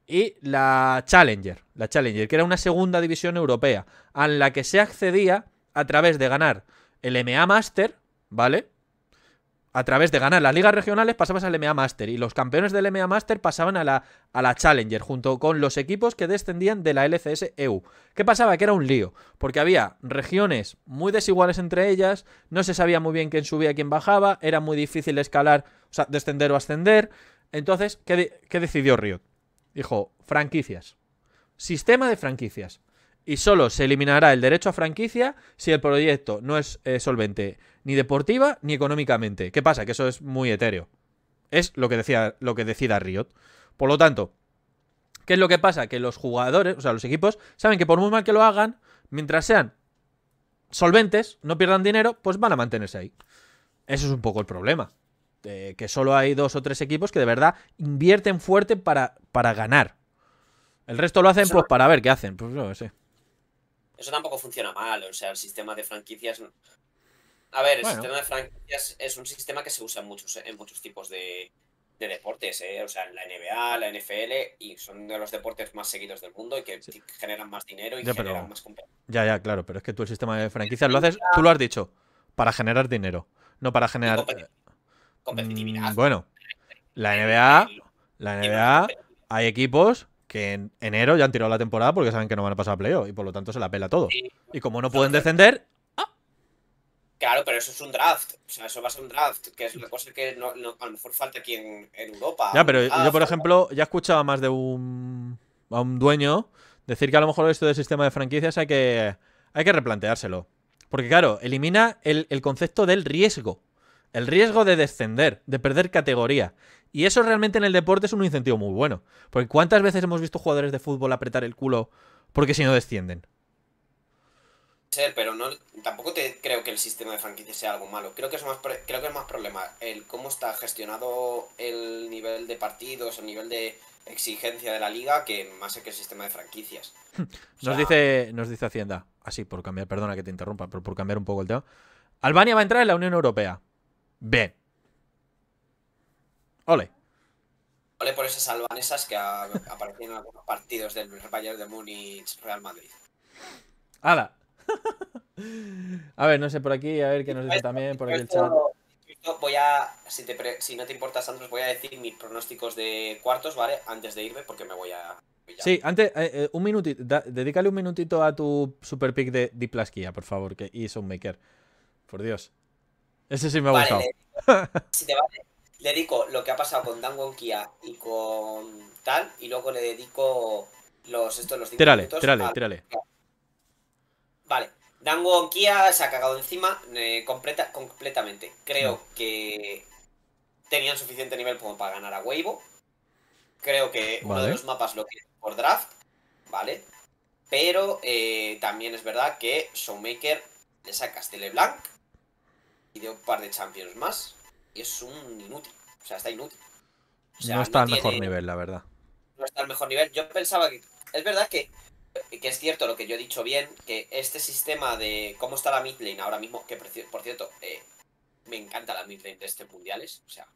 y la Challenger, la Challenger, que era una segunda división europea, a la que se accedía a través de ganar el MA Master, ¿vale? a través de ganar las ligas regionales pasabas al MA Master y los campeones del MA Master pasaban a la, a la Challenger junto con los equipos que descendían de la LCS EU. ¿Qué pasaba? Que era un lío, porque había regiones muy desiguales entre ellas, no se sabía muy bien quién subía, y quién bajaba, era muy difícil escalar, o sea, descender o ascender. Entonces, ¿qué, qué decidió Riot? Dijo, franquicias. Sistema de franquicias y solo se eliminará el derecho a franquicia si el proyecto no es eh, solvente ni deportiva ni económicamente. ¿Qué pasa? Que eso es muy etéreo. Es lo que, decía, lo que decida Riot. Por lo tanto, ¿qué es lo que pasa? Que los jugadores, o sea, los equipos, saben que por muy mal que lo hagan, mientras sean solventes, no pierdan dinero, pues van a mantenerse ahí. Eso es un poco el problema. que solo hay dos o tres equipos que de verdad invierten fuerte para, para ganar. El resto lo hacen pues para ver qué hacen. Pues no sé. Eso tampoco funciona mal, o sea, el sistema de franquicias... A ver, el sistema de franquicias es un sistema que se usa en muchos, en muchos tipos de, deportes, ¿eh? o sea, la NBA, la NFL, y son de los deportes más seguidos del mundo y que generan más dinero y ya, generan más competencia. Ya, ya, claro, pero es que tú el sistema de franquicias lo haces, tú lo has dicho, para generar dinero, no para generar... Competitividad. Mm, bueno, la NBA, la NBA, hay equipos que en enero ya han tirado la temporada porque saben que no van a pasar a playoff y por lo tanto se la pela todo. Y como no pueden descender. Ah. Claro, pero eso es un draft. O sea, eso va a ser un draft, que es una cosa que no, a lo mejor falta aquí en, Europa. Ya, pero ah, yo, por ejemplo, ya he escuchaba más de un, dueño decir que a lo mejor esto del sistema de franquicias hay que, hay que replanteárselo. Porque, claro, elimina el, el concepto del riesgo. El riesgo de descender, de perder categoría. Y eso realmente en el deporte es un incentivo muy bueno. Porque ¿cuántas veces hemos visto jugadores de fútbol apretar el culo porque si no descienden? Ser, pero no, tampoco te, creo que el sistema de franquicias sea algo malo. Creo que es más, creo que es más problema el cómo está gestionado el nivel de partidos, el nivel de exigencia de la liga que más que el sistema de franquicias. Hmm. nos, dice, nos dice Hacienda, así ah, por cambiar, perdona que te interrumpa, pero por cambiar un poco el tema. Albania va a entrar en la Unión Europea. Bien, Ole. Ole por esas albanesas que aparecen en algunos partidos del Bayern de Múnich, Real Madrid. ¡Hala! a ver, no sé, por aquí, a ver qué nos dice también, por aquí el chat. Voy a, si, no te importa, Santos, voy a decir mis pronósticos de cuartos, ¿vale? Antes de irme, porque me voy a. Sí, antes, eh, eh, un minutito, dedícale un minutito a tu super pick de Diplasquia, por favor, que, un maker. Por Dios. Ese sí me ha gustado. le dedico lo que ha pasado con Dangon Kia y con tal, y luego le dedico los estos los tírale, Vale, Dangon Kia se ha cagado encima eh, completa, completamente. Creo mm. que tenían suficiente nivel como para ganar a Weibo. Creo que uno de los mapas lo tiene por draft, ¿vale? Pero eh, también es verdad que Showmaker le saca Stele Blanc y de un par de champions más es un inútil. O sea, está inútil. no está al mejor nivel, la verdad. No está al mejor nivel. Yo pensaba que. Es verdad que, que es cierto lo que yo he dicho bien, que este sistema de cómo está la mid lane ahora mismo, que por cierto, eh, me encanta la lane de este mundiales. O sea,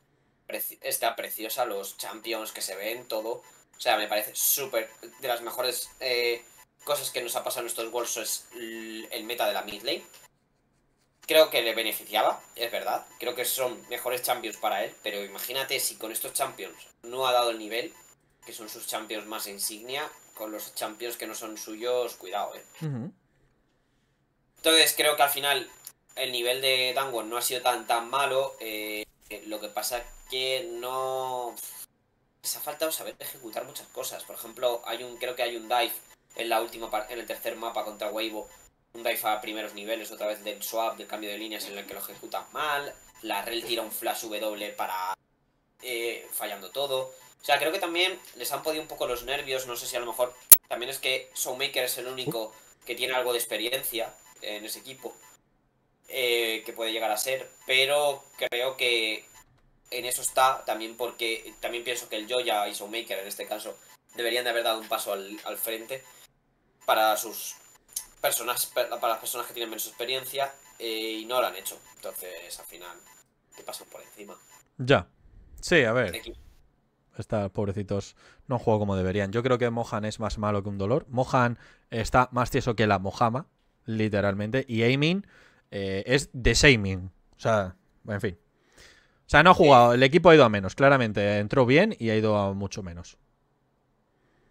está preciosa, los champions que se ven, todo. O sea, me parece súper. De las mejores eh, cosas que nos ha pasado en estos bolsos es el meta de la mid lane creo que le beneficiaba, es verdad. Creo que son mejores champions para él, pero imagínate si con estos champions no ha dado el nivel, que son sus champions más insignia, con los champions que no son suyos, cuidado, eh. Entonces creo que al final el nivel de Danwon no ha sido tan tan malo. Eh, lo que pasa que no. se ha faltado saber ejecutar muchas cosas. Por ejemplo, hay un. Creo que hay un dive en la última en el tercer mapa contra Weibo un dive a primeros niveles otra vez del swap, del cambio de líneas en el que lo ejecutan mal, la rel tira un flash W para eh, fallando todo. O sea, creo que también les han podido un poco los nervios, no sé si a lo mejor también es que Showmaker es el único que tiene algo de experiencia en ese equipo, eh, que puede llegar a ser, pero creo que en eso está también porque también pienso que el Joya y Showmaker en este caso deberían de haber dado un paso al frente para sus personas para las personas que tienen menos experiencia eh, y no lo han hecho. Entonces, al final, te pasan por encima. Ya. Sí, a ver. Estos pobrecitos no han como deberían. Yo creo que Mohan es más malo que un dolor. Mohan está más tieso que la Mojama, literalmente. Y Aiming eh, Es es Aiming O sea, en fin. O sea, no ha jugado. El equipo ha ido a menos, claramente. Entró bien y ha ido a mucho menos.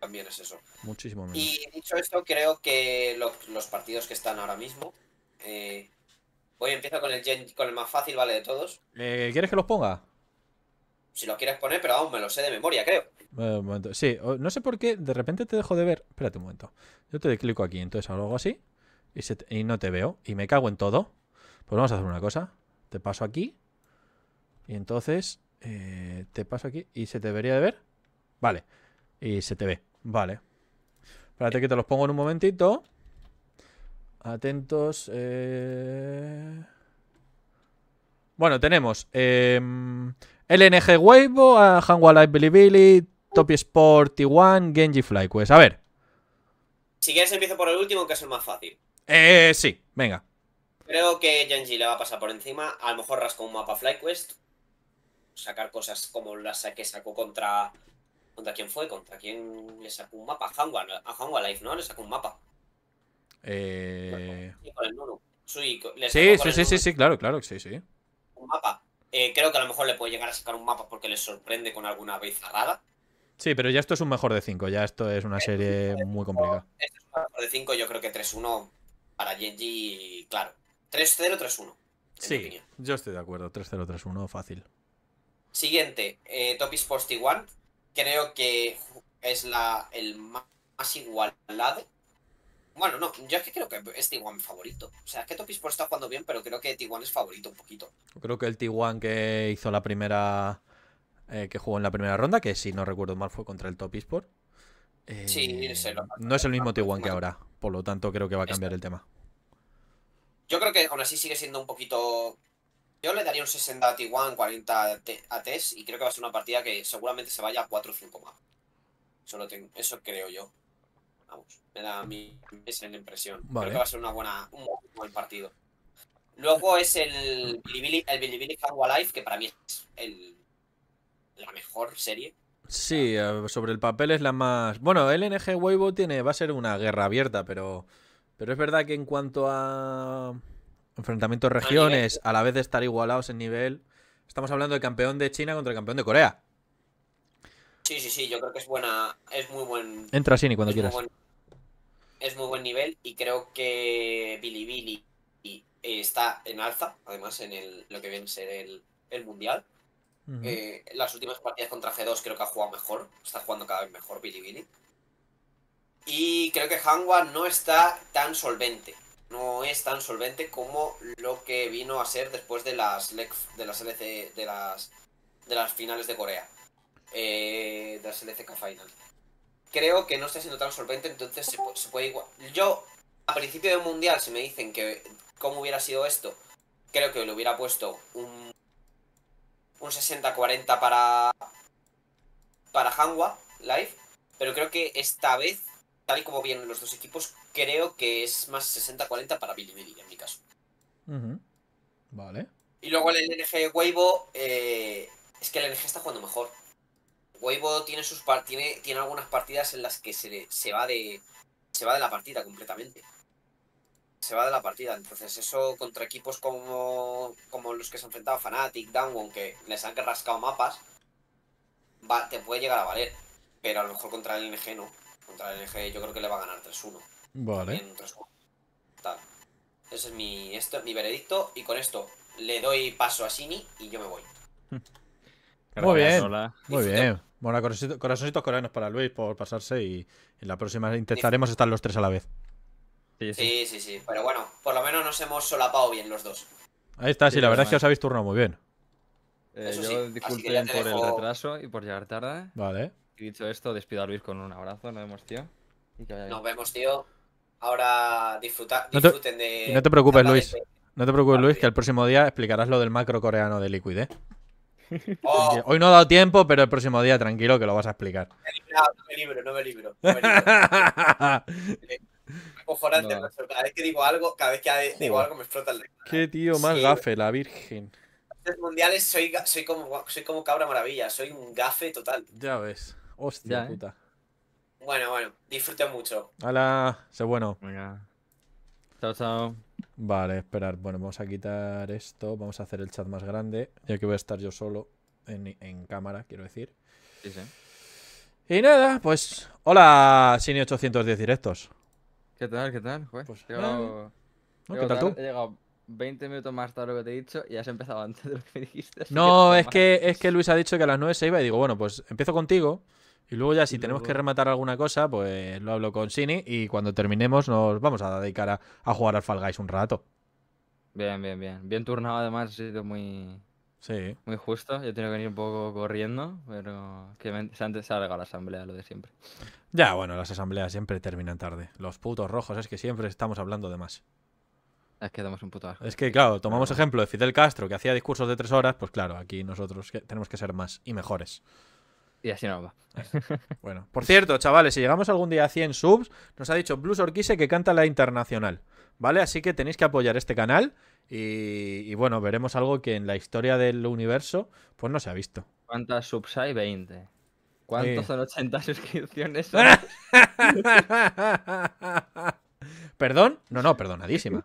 También es eso. Muchísimo Y dicho esto, creo que los, partidos que están ahora mismo. Eh, voy, empiezo con el, con el más fácil, ¿vale? De todos. Eh, ¿Quieres que los ponga? Si los quieres poner, pero aún me lo sé de memoria, creo. Eh, un momento. Sí, no sé por qué, de repente te dejo de ver. Espérate un momento. Yo te clico aquí, entonces hago algo así. Y, no te veo. Y me cago en todo. Pues vamos a hacer una cosa. Te paso aquí. Y entonces eh, te paso aquí y se te debería de ver. Vale. Y se te ve. Vale. Espérate que te los pongo en un momentito. Atentos. Eh. Bueno, tenemos em, LNG Weibo, Hanwha Live Bilibili, Topi Sport T1, Genji FlyQuest. A ver. Si quieres empiezo por el último, que es el más fácil. Eh, sí, venga. Creo que Genji le va a pasar por encima. A lo mejor rasco un mapa FlyQuest. Sacar cosas como las que sacó contra ¿Contra quién fue? ¿Contra quién le sacó un mapa? a Hangua ¿no? Le sacó un mapa. Eh... Sí, sí, sí, sí, claro, claro, sí, sí. Un mapa. Eh, creo que a lo mejor le puede llegar a sacar un mapa porque le sorprende con alguna vez cerrada. Sí, pero ya esto es un mejor de 5, ya esto es una serie muy complicada. Esto es un mejor de 5, yo creo que 3-1 para Genji, claro. 3-0, 3-1. Sí, yo estoy de acuerdo, 3-0, 3-1, fácil. Siguiente, eh, Top 1 creo que es la el más, igualado. Bueno, no, yo es que creo que es Tiguan mi favorito. O sea, es que Topisport está jugando bien, pero creo que Tiguan es favorito un poquito. Creo que el Tiguan que hizo la primera. Eh, que jugó en la primera ronda, que si no recuerdo mal fue contra el Topisport. Eh, sí, no es el mismo Tiguan que ahora, por lo tanto creo que va a cambiar el tema. Yo creo que aún así sigue siendo un poquito yo le daría un 60 a T1, 40 a Tess y creo que va a ser una partida que seguramente se vaya a 4 o 5 más. Eso, creo yo. Vamos, me da mi, esa impresión. Creo que va a ser una buena, un buen partido. Luego es el Bilibili, el Life, que para mí es la mejor serie. Sí, eh, sobre el papel es la más... Bueno, LNG Weibo tiene, va a ser una guerra abierta, pero... Pero es verdad que en cuanto a Enfrentamiento regiones, a la vez de estar igualados en nivel. Estamos hablando de campeón de China contra el campeón de Corea. Sí, sí, sí, yo creo que es buena, es muy buen. Entra Sini cuando quieras. es muy buen nivel y creo que Bilibili Billy eh, está en alza, además en lo que viene a ser el, mundial. Eh, las últimas partidas contra G2 creo que ha jugado mejor, está jugando cada vez mejor Bilibili. Billy. Y creo que Hangwa no está tan solvente no es tan solvente como lo que vino a ser después de las de las LC, de las de las finales de Corea. Eh, de las LCK Final. Creo que no está siendo tan solvente, entonces se, puede igual. Yo, a principio del mundial, si me dicen que cómo hubiera sido esto, creo que le hubiera puesto un, un 60-40 para, para Live, pero creo que esta vez tal y como vienen los dos equipos, creo que es más 60-40 para Billy Billy en mi caso. Vale. Y luego el LNG Weibo, eh, es que el LNG está jugando mejor. Weibo tiene sus tiene, tiene algunas partidas en las que se, va de se va de la partida completamente. Se va de la partida, entonces eso contra equipos como, como los que se han enfrentado Fnatic, Downwon, que les han rascado mapas, te puede llegar a valer, pero a lo mejor contra el LNG no. Contra el LG yo creo que le va a ganar 3-1. Vale. Ese es mi, esto, mi veredicto. Y con esto le doy paso a Sini y yo me voy. Muy bien. Muy bien. Bueno, corazoncitos, corazoncitos para Luis por pasarse y en la próxima intentaremos estar los tres a la vez. Sí sí. sí, sí, sí. Pero bueno, por lo menos nos hemos solapado bien los dos. Ahí está, sí, la verdad es que os habéis turnado muy bien. Eh, yo disculpen por el retraso y por llegar tarde. Vale dicho esto, despido a Luis con un abrazo. Nos vemos, tío. Nos vemos, tío. Ahora disfruta, disfruten de. no te preocupes, Luis. No te preocupes, Luis, que el próximo día explicarás lo del macro coreano de Liquid, ¿eh? oh. Hoy no ha dado tiempo, pero el próximo día tranquilo que lo vas a explicar. No, me libro, no me libro. No me libro. cada vez que digo algo, cada vez que digo algo me explota el Qué ¿eh? tío más gafe, la virgen. mundiales como, soy como cabra maravilla, soy un gafe total. Ya ves. Hostia ¿eh? puta. Bueno, bueno, disfruta mucho. Hola, sé bueno. Venga. Chao, chao. Vale, esperar. Bueno, vamos a quitar esto. Vamos a hacer el chat más grande. Ya que voy a estar yo solo en, cámara, quiero decir. Sí, sí. Y nada, pues. Hola, Sini810 directos. ¿Qué tal? ¿Qué tal? pues, ¿Qué tal tú? He llegado 20 minutos más tarde de lo que te he dicho y has empezado antes de lo que me dijiste. No, es, que, es que Luis ha dicho que a las 9 se iba y digo, bueno, pues empiezo contigo. Y luego ya si tenemos que rematar alguna cosa, pues lo hablo con Sini y cuando terminemos nos vamos a dedicar a, jugar al Fall un rato. Bien, bien, bien. Bien turnado además, ha sido muy... Sí. Muy justo. Yo tengo que venir un poco corriendo, pero que antes salga la asamblea, lo de siempre. Ya, bueno, las asambleas siempre terminan tarde. Los putos rojos, es que siempre estamos hablando de más. Es que damos un puto Es que, claro, tomamos ejemplo de Fidel Castro, que hacía discursos de tres horas, pues claro, aquí nosotros tenemos que ser más y mejores. Y así nos va. Bueno, por cierto, chavales, si llegamos algún día a 100 subs, nos ha dicho Blues Orquise que canta la internacional, ¿vale? Así que tenéis que apoyar este canal y, bueno, veremos algo que en la historia del universo pues no se ha visto. ¿Cuántas subs hay? 20. ¿Cuántos son 80 suscripciones? ¿Perdón? No, no, perdonadísima.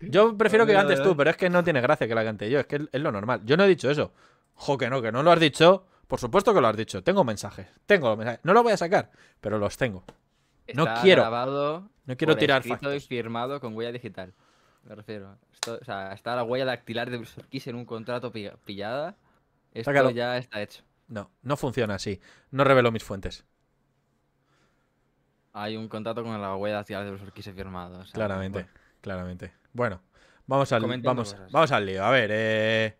Yo prefiero que cantes tú, pero es que no tiene gracia que la cante yo, es que es lo normal. Yo no he dicho eso. Jo, que no, que no lo has dicho. Por supuesto que lo has dicho. Tengo mensajes. Tengo mensajes. No los voy a sacar, pero los tengo. no quiero. no quiero tirar escrito y firmado con huella digital. Me refiero. o sea, está la huella dactilar de Orquíes en un contrato pillada. Esto ya está hecho. No, no funciona así. No revelo mis fuentes. Hay un contrato con la huella dactilar de los firmado. claramente, claramente. Bueno, vamos al, vamos, vamos al lío. A ver, eh.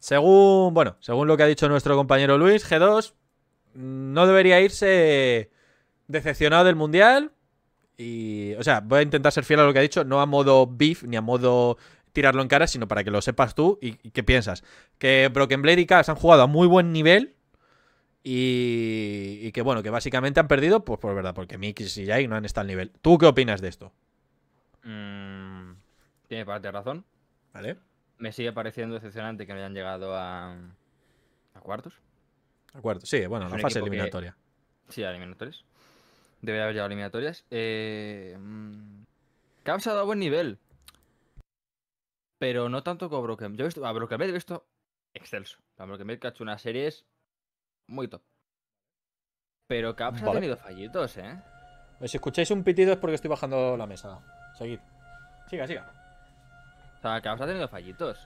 Según, bueno, según lo que ha dicho nuestro compañero Luis, G2 mm, no debería irse decepcionado del Mundial. Y, o sea, voy a intentar ser fiel a lo que ha dicho, no a modo beef ni a modo tirarlo en cara, sino para que lo sepas tú y, qué piensas. Que Broken y Cass han jugado a muy buen nivel y, que, bueno, que básicamente han perdido, pues por verdad, porque Mix y Jai no han estado al nivel. ¿Tú qué opinas de esto? Mm, tiene parte de razón. ¿Vale? me sigue pareciendo decepcionante que me hayan llegado a, a cuartos. A cuartos, sí, bueno, es la fase eliminatoria. sí, a eliminatorias. Debe haber llegado a eliminatorias. Eh, mm, Cavs ha dado buen nivel. Pero no tanto como Broken. Yo he visto, a Broken he visto excelso. A Broken que ha hecho unas series muy top. Pero Caps ha tenido fallitos, ¿eh? Pues si escucháis un pitido es porque estoy bajando la mesa. Seguid. Siga, siga. O sea, Klaus ha tenido fallitos.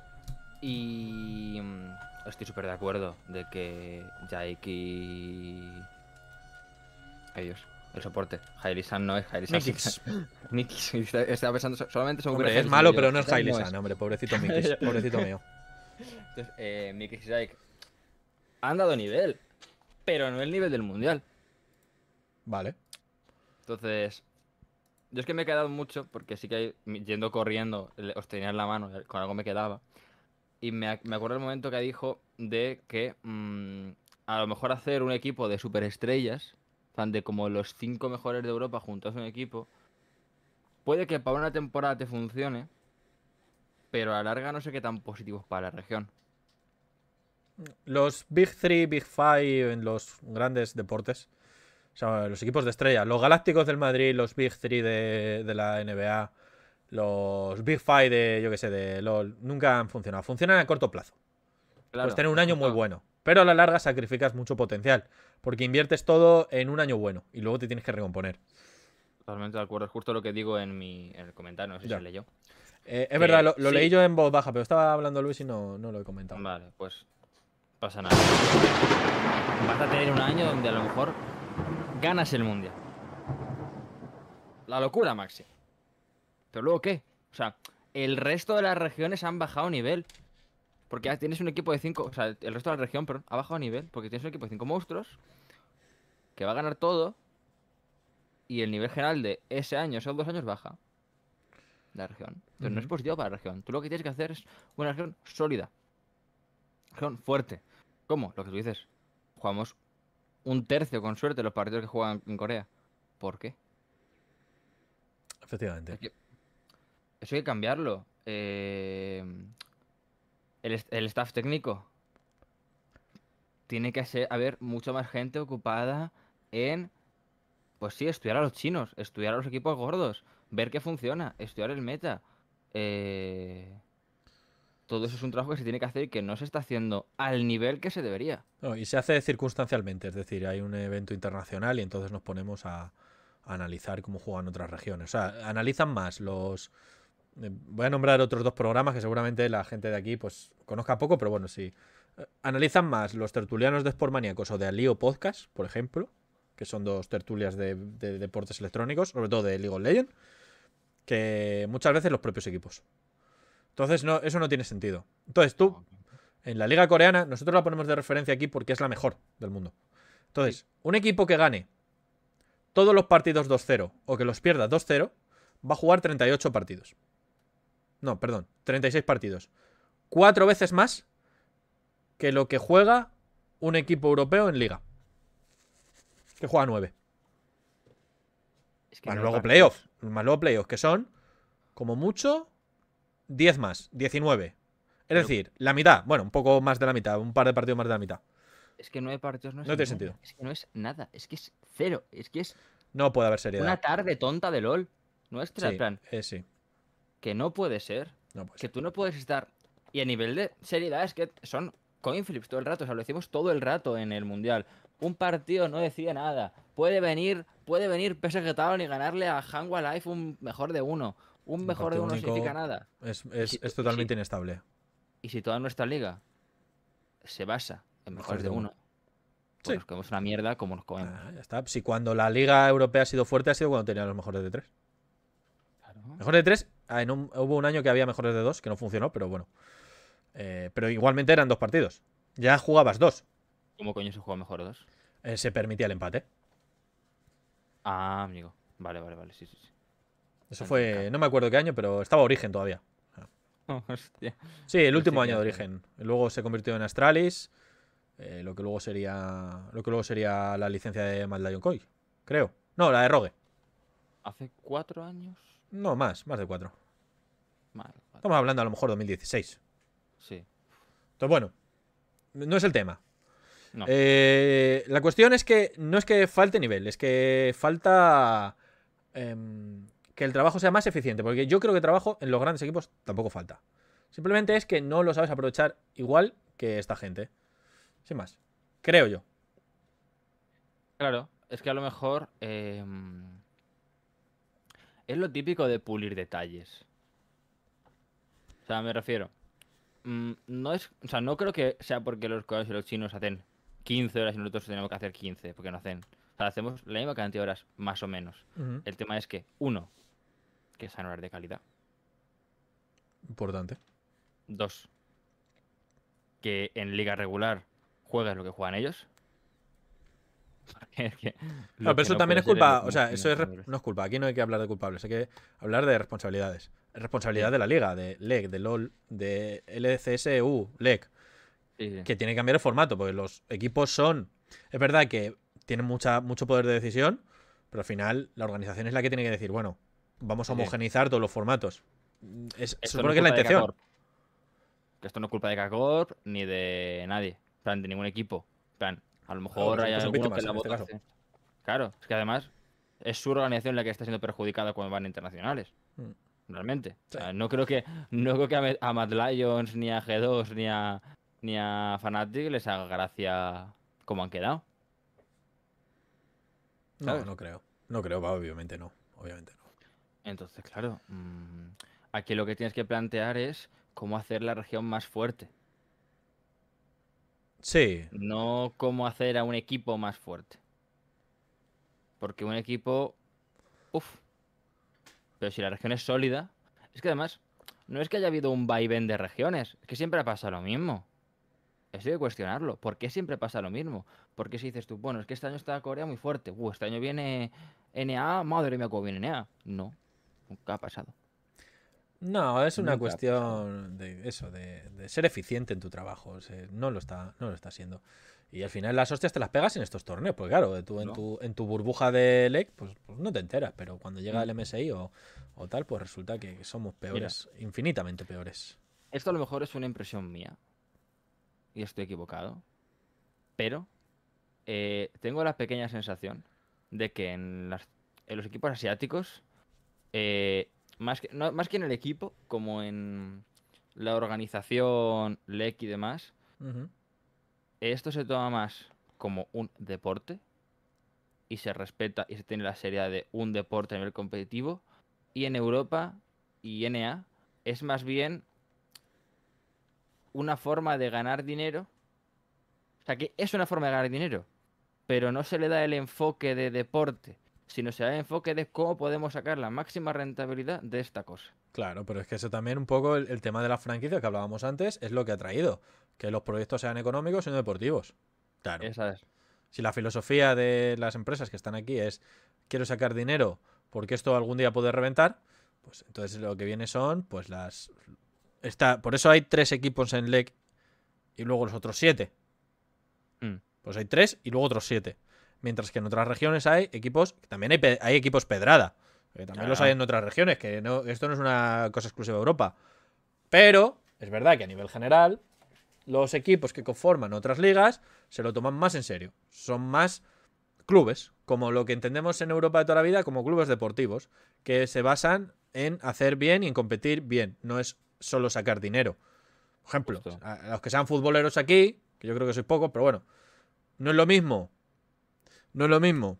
Y mm, estoy súper de acuerdo de que Jake y... Ellos, el soporte. Hailisan no es Hailisan. Mikis. Mikis. Estaba pensando solamente sobre Es malo, pero no es Hailisan, hombre. Pobrecito Mikis. Pobrecito mío. Entonces, eh, y Jake han dado nivel, pero no el nivel del mundial. Vale. Entonces, yo es que me he quedado mucho, porque sí que yendo corriendo, os tenía en la mano, eh, con algo me quedaba. Y me, acuerdo el momento que dijo de que mm, a lo mejor hacer un equipo de superestrellas, tan de como los cinco mejores de Europa juntos en un equipo, puede que para una temporada te funcione, pero a la larga no sé qué tan positivo para la región. Los Big Three, Big Five en los grandes deportes o sea, los equipos de estrella, los Galácticos del Madrid, los Big Three de, la NBA, los Big Five de, yo qué sé, de LOL, nunca han funcionado. Funcionan a corto plazo. Pues claro, pues tener un año muy bueno. Pero a la larga sacrificas mucho potencial, porque inviertes todo en un año bueno y luego te tienes que recomponer. Totalmente de acuerdo, es justo lo que digo en, mi, el comentario, no sé si eh, es verdad, lo, leí yo en voz baja, pero estaba hablando Luis y no, no lo he comentado. Vale, pues pasa nada. Vas a tener un año donde a lo mejor ganas el mundial. La locura, Maxi. Pero luego, ¿qué? O sea, el resto de las regiones han bajado nivel. Porque tienes un equipo de cinco, O sea, el resto de la región, pero ha bajado nivel. Porque tienes un equipo de cinco monstruos. Que va a ganar todo. Y el nivel general de ese año, esos dos años, baja. La región. Entonces no es positivo para la región. Tú lo que tienes que hacer es una región sólida. Región fuerte. ¿Cómo? Lo que tú dices. Jugamos un tercio, con suerte, los partidos que juegan en Corea. ¿Por qué? Efectivamente. eso hay que cambiarlo. Eh, el, el, staff técnico. Tiene que ser, haber mucha más gente ocupada en, pues sí, estudiar a los chinos, estudiar a los equipos gordos, ver qué funciona, estudiar el meta. Eh, todo eso es un trabajo que se tiene que hacer y que no se está haciendo al nivel que se debería. y se hace circunstancialmente, es decir, hay un evento internacional y entonces nos ponemos a, analizar cómo juegan otras regiones. O sea, analizan más los... Eh, voy a nombrar otros dos programas que seguramente la gente de aquí pues conozca poco, pero bueno, sí. Eh, analizan más los tertulianos de Sportmaníacos o de Alío Podcast, por ejemplo, que son dos tertulias de, de deportes electrónicos, sobre todo de League of Legends, que muchas veces los propios equipos. Entonces, no, eso no tiene sentido. Entonces, tú, en la liga coreana, nosotros la ponemos de referencia aquí porque es la mejor del mundo. Entonces, un equipo que gane todos los partidos 2-0 o que los pierda 2-0, va a jugar 38 partidos. No, perdón, 36 partidos. Cuatro veces más que lo que juega un equipo europeo en liga. Que juega 9. Es luego playoffs. más luego playoffs, que son, como mucho, 10 más, 19. Es decir, la mitad, bueno, un poco más de la mitad, un par de partidos más de la mitad. Es que nueve partidos no es No tiene sentido. Es que no es nada, es que es cero, es que es... No puede haber seriedad. Una tarde tonta de LOL, nuestra, plan. Eh, sí. Que no puede ser. que tú no puedes estar... Y a nivel de seriedad es que son coin flips todo el rato, o sea, lo decimos todo el rato en el Mundial. Un partido no decía nada. Puede venir, puede venir PSG Town y ganarle a Hanwha Life un mejor de uno un mejor de uno no significa nada. Es, totalmente inestable. Y si toda nuestra liga se basa en mejores de uno, Pues nos una mierda como nos comemos. Ah, ya está. Si cuando la liga europea ha sido fuerte, ha sido cuando tenía los mejores de tres. Mejores de tres, ah, en un, hubo un año que había mejores de dos, que no funcionó, pero bueno. Eh, pero igualmente eran dos partidos. Ya jugabas dos. ¿Cómo coño se jugaba mejor dos? Eh, se permitía el empate. Ah, amigo. Vale, vale, vale. Sí, sí, sí. Eso fue, no me acuerdo qué año, pero estaba Origen todavía. Oh, hostia. Sí, el último año de Origen. Luego se convirtió en Astralis, eh, lo que luego sería lo que luego sería la licencia de Mad Lion Koi, creo. No, la de Rogue. ¿Hace cuatro años? No, más, más de cuatro. Estamos hablando a lo mejor 2016. Sí. Entonces, bueno, no es el tema. No. Eh, la cuestión es que no es que falte nivel, es que falta eh, que el trabajo sea más eficiente, porque yo creo que trabajo en los grandes equipos tampoco falta. Simplemente es que no lo sabes aprovechar igual que esta gente. Sin más. Creo yo. Claro, es que a lo mejor em, es lo típico de pulir detalles. O sea, me refiero. Mm, no es, o sea, no creo que sea porque los los chinos hacen 15 horas y nosotros tenemos que hacer 15, porque no hacen. O sea, hacemos la misma cantidad de horas, más o menos. El tema es que, uno, que sanar de calidad. Importante. Dos, que en liga regular juegues lo que juegan ellos. no, pero eso también es culpa, o sea, eso es, no es culpa, aquí no hay que hablar de culpables, hay que hablar de responsabilidades. Responsabilidad de la liga, de LEC, de LOL, de LCSU, LEC, que tiene que cambiar el formato, porque los equipos son, es verdad que tienen mucha, mucho poder de decisión, pero al final la organización es la que tiene que decir, bueno, vamos a homogenizar todos los formatos. Mm, eso supongo que es la intención. que Esto no es culpa de Kakor ni de nadie, plan, de ningún equipo. Plan, a lo mejor hay alguno que la este claro, es que además es su organización la que está siendo perjudicada cuando van internacionales. Mm. Realmente. no creo que, no creo que a, Mad Lions, ni a G2, ni a, ni a Fnatic les haga gracia como han quedado. No, no creo. No creo, obviamente no. Obviamente no. Entonces, claro, mm, aquí lo que tienes que plantear es cómo hacer la región más fuerte. Sí. No cómo hacer a un equipo más fuerte. Porque un equipo. Uf. Pero si la región es sólida. Es que además, no es que haya habido un vaivén de regiones. Es que siempre pasa lo mismo. Eso hay que cuestionarlo. ¿Por qué siempre pasa lo mismo? Porque si dices tú, bueno, es que este año está Corea muy fuerte. Uh, este año viene NA, madre mía, cómo viene NA. No, Nunca ha pasado. No, es una cuestión de eso, de, ser eficiente en tu trabajo. no, lo está, no lo está siendo. Y al final las hostias te las pegas en estos torneos. Pues claro, en, tu, burbuja de LEC, pues, pues, no te enteras. Pero cuando llega el MSI mm. o, tal, pues resulta que somos peores, infinitamente peores. Esto a lo mejor es una impresión mía. Y estoy equivocado. Pero eh, tengo la pequeña sensación de que en los equipos asiáticos eh, más, que, más que en el equipo, como en la organización, LEC y demás, esto se toma más como un deporte y se respeta y se tiene la seriedad de un deporte a nivel competitivo. Y en Europa y NA es más bien una forma de ganar dinero. O sea, que es una forma de ganar dinero, pero no se le da el enfoque de deporte sino se da enfoque de cómo podemos sacar la máxima rentabilidad de esta cosa. Claro, pero es que eso también un poco el, tema de la franquicia que hablábamos antes es lo que ha traído, que los proyectos sean económicos y no deportivos. Claro. Si la filosofía de las empresas que están aquí es quiero sacar dinero porque esto algún día puede reventar, pues entonces lo que viene son pues las está por eso hay tres equipos en LEC y luego los otros siete. Mm. Pues hay tres y luego otros siete. Mientras que en otras regiones hay equipos, también hay, equipos pedrada. también los hay en otras regiones, que no, esto no es una cosa exclusiva de Europa. Pero es verdad que a nivel general, los equipos que conforman otras ligas se lo toman más en serio. Son más clubes, como lo que entendemos en Europa de toda la vida como clubes deportivos, que se basan en hacer bien y en competir bien. No es solo sacar dinero. Por ejemplo, los que sean futboleros aquí, que yo creo que soy pocos, pero bueno, no es lo mismo no es lo mismo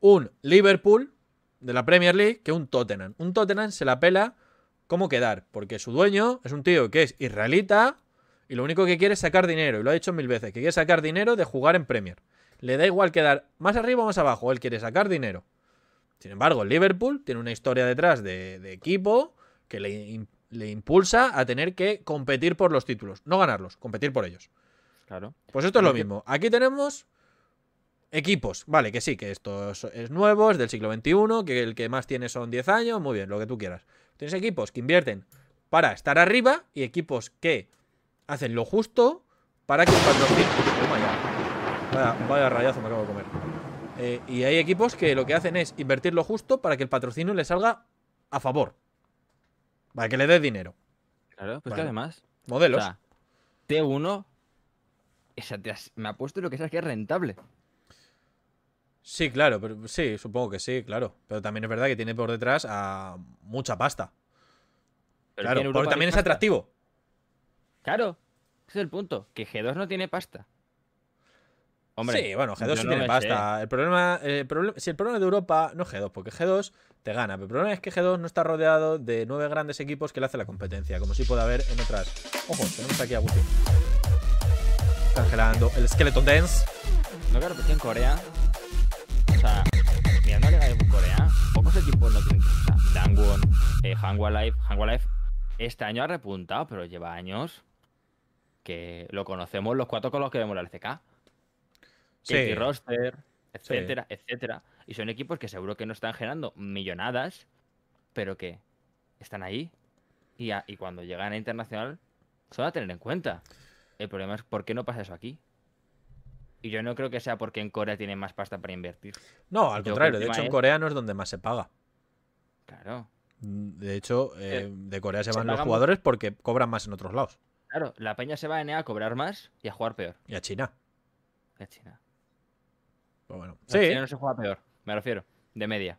un Liverpool de la Premier League que un Tottenham. Un Tottenham se la pela cómo quedar, porque su dueño es un tío que es israelita y lo único que quiere es sacar dinero, y lo ha dicho mil veces, que quiere sacar dinero de jugar en Premier. Le da igual quedar más arriba o más abajo, él quiere sacar dinero. Sin embargo, el Liverpool tiene una historia detrás de, equipo que le, le, impulsa a tener que competir por los títulos, no ganarlos, competir por ellos. Claro. Pues esto es lo mismo. Aquí tenemos Equipos, vale, que sí, que esto es nuevo, es del siglo XXI, que el que más tiene son 10 años, muy bien, lo que tú quieras. Tienes equipos que invierten para estar arriba y equipos que hacen lo justo para que el vaya, vaya, rayazo me acabo de comer. Eh, y hay equipos que lo que hacen es invertir lo justo para que el patrocinio le salga a favor. Para que le dé dinero. Claro, pues que además. Modelos. T1 esa me ha puesto lo que sea que es rentable. Sí, claro, pero sí, supongo que sí, claro. Pero también es verdad que tiene por detrás a mucha pasta. Pero claro, porque también es atractivo. Claro, ese es el punto, que G2 no tiene pasta. Hombre, sí, bueno, G2 sí tiene pasta. El problema, si el problema de Europa, no G2, porque G2 te gana. Pero el problema es que G2 no está rodeado de nueve grandes equipos que le hace la competencia, como si puede haber en otras. Ojo, tenemos aquí a Están gelando el Skeleton Dance. No, claro, porque en Corea mirando la ¿ah? de Corea, pocos equipos no tienen Dangwon, eh, Life. este año ha repuntado, pero lleva años que lo conocemos los cuatro con los que vemos la LCK. Sí. Roster, etcétera, etcétera. Y son equipos que seguro que no están generando millonadas, pero que están ahí. Y, y cuando llegan a internacional, son a tener en cuenta. El problema es por qué no pasa eso aquí. Y yo no creo que sea porque en Corea tienen más pasta para invertir. No, al contrario. De hecho, en Corea no es donde más se paga. Claro. Mm, de hecho, eh, eh, de Corea se, van los jugadores porque cobran más en otros lados. Claro, la peña se va a NA a cobrar más y a jugar peor. Y a China. Y a China. Pues bueno. Sí. China no se juega peor, me refiero. De media.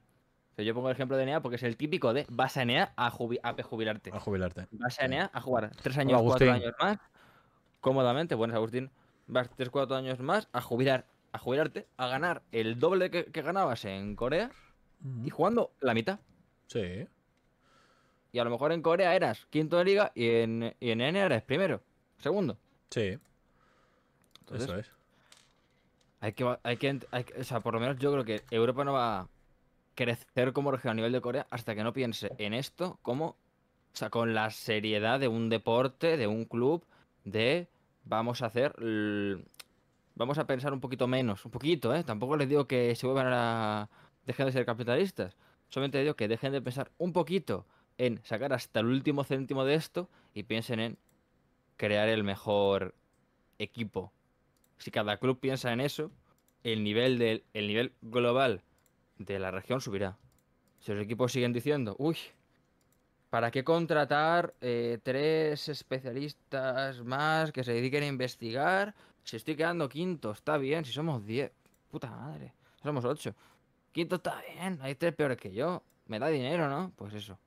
yo pongo el ejemplo de NEA porque es el típico de vas a NEA a, jubilarte. A jubilarte. Vas a NEA a jugar tres años, años más, cómodamente. buenas Agustín vas 3-4 años más a jubilar, a jubilarte, a ganar el doble que, ganabas en Corea y jugando la mitad. Sí. Y a lo mejor en Corea eras quinto de liga y en, y en N eres primero, segundo. Sí. Eso es. Hay que, o sea, por lo menos yo creo que Europa no va a crecer como región a nivel de Corea hasta que no piense en esto como, o sea, con la seriedad de un deporte, de un club, de vamos a hacer. Vamos a pensar un poquito menos, un poquito, ¿eh? Tampoco les digo que se vuelvan a. dejen de ser capitalistas. Solamente digo que dejen de pensar un poquito en sacar hasta el último céntimo de esto y piensen en crear el mejor equipo. Si cada club piensa en eso, el nivel, del, el nivel global de la región subirá. Si los equipos siguen diciendo, uy, ¿Para qué contratar eh, tres especialistas más que se dediquen a investigar? Si estoy quedando quinto, está bien. Si somos diez, puta madre, somos ocho. Quinto está bien, hay tres peores que yo. Me da dinero, ¿no? Pues eso.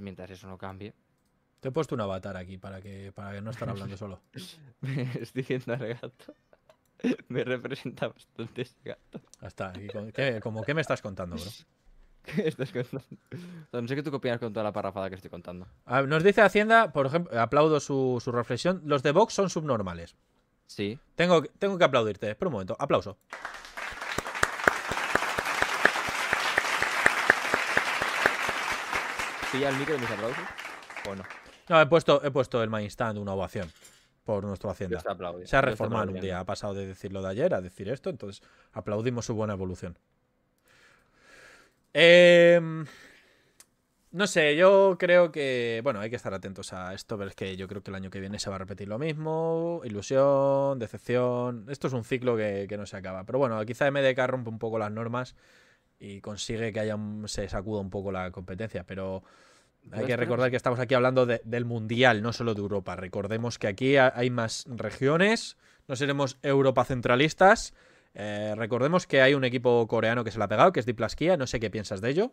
Mientras eso no cambie. Te he puesto un avatar aquí para que, para no estar hablando solo. Me estoy yendo al gato. Me representa bastante ese gato. Hasta aquí. como, ¿Qué me estás contando, bro? no sé qué tú opinas con toda la parrafada que estoy contando. nos dice Hacienda, por ejemplo, aplaudo su, reflexión. Los de Vox son subnormales. Sí. Tengo, tengo que aplaudirte. Espera un momento. Aplauso. ya el micro mis aplausos? no? he puesto, he puesto el main una ovación por nuestro Hacienda. Se ha reformado un día. Ha pasado de decirlo de ayer a decir esto. Entonces, aplaudimos su buena evolución. Em, no sé, yo creo que. Bueno, hay que estar atentos a esto, pero es que yo creo que el año que viene se va a repetir lo mismo. Ilusión, decepción. Esto es un ciclo que, no se acaba. Pero bueno, quizá MDK rompe un poco las normas y consigue que se sacuda un poco la competencia, pero. Hay que recordar que estamos aquí hablando del Mundial, no solo de Europa. Recordemos que aquí hay más regiones, no seremos Europa centralistas eh, recordemos que hay un equipo coreano que se la ha pegado, que es Diplasquia. No sé qué piensas de ello.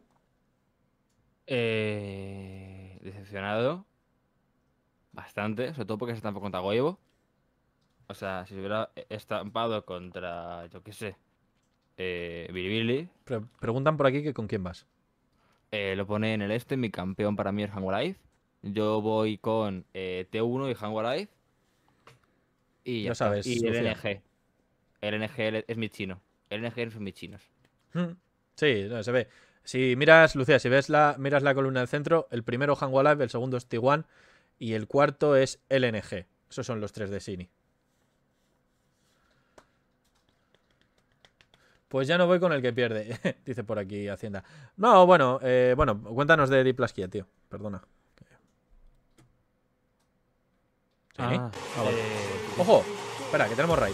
Eh, decepcionado. Bastante, sobre todo porque se estampó contra Goibo. O sea, si se hubiera estampado contra, yo qué sé, eh, Bilibili. preguntan por aquí que con quién vas. Eh, lo pone en el este, mi campeón para mí es Hangwalife. Yo voy con eh, T1 y Hangwalife. Y ya, sabes. Y el ng LNG es mi chino. El es son mis chinos. Mm. Sí, se ve. Si miras, Lucía, si ves la, miras la columna del centro, el primero Hanwalab, el segundo es Tiguan y el cuarto es LNG. Esos son los tres de Sini. Pues ya no voy con el que pierde, dice por aquí Hacienda. No, bueno, eh, bueno, cuéntanos de Diplasquia, tío. Perdona. Ah. ¿eh? Ah, ah, eh, Ojo, espera, que tenemos raid.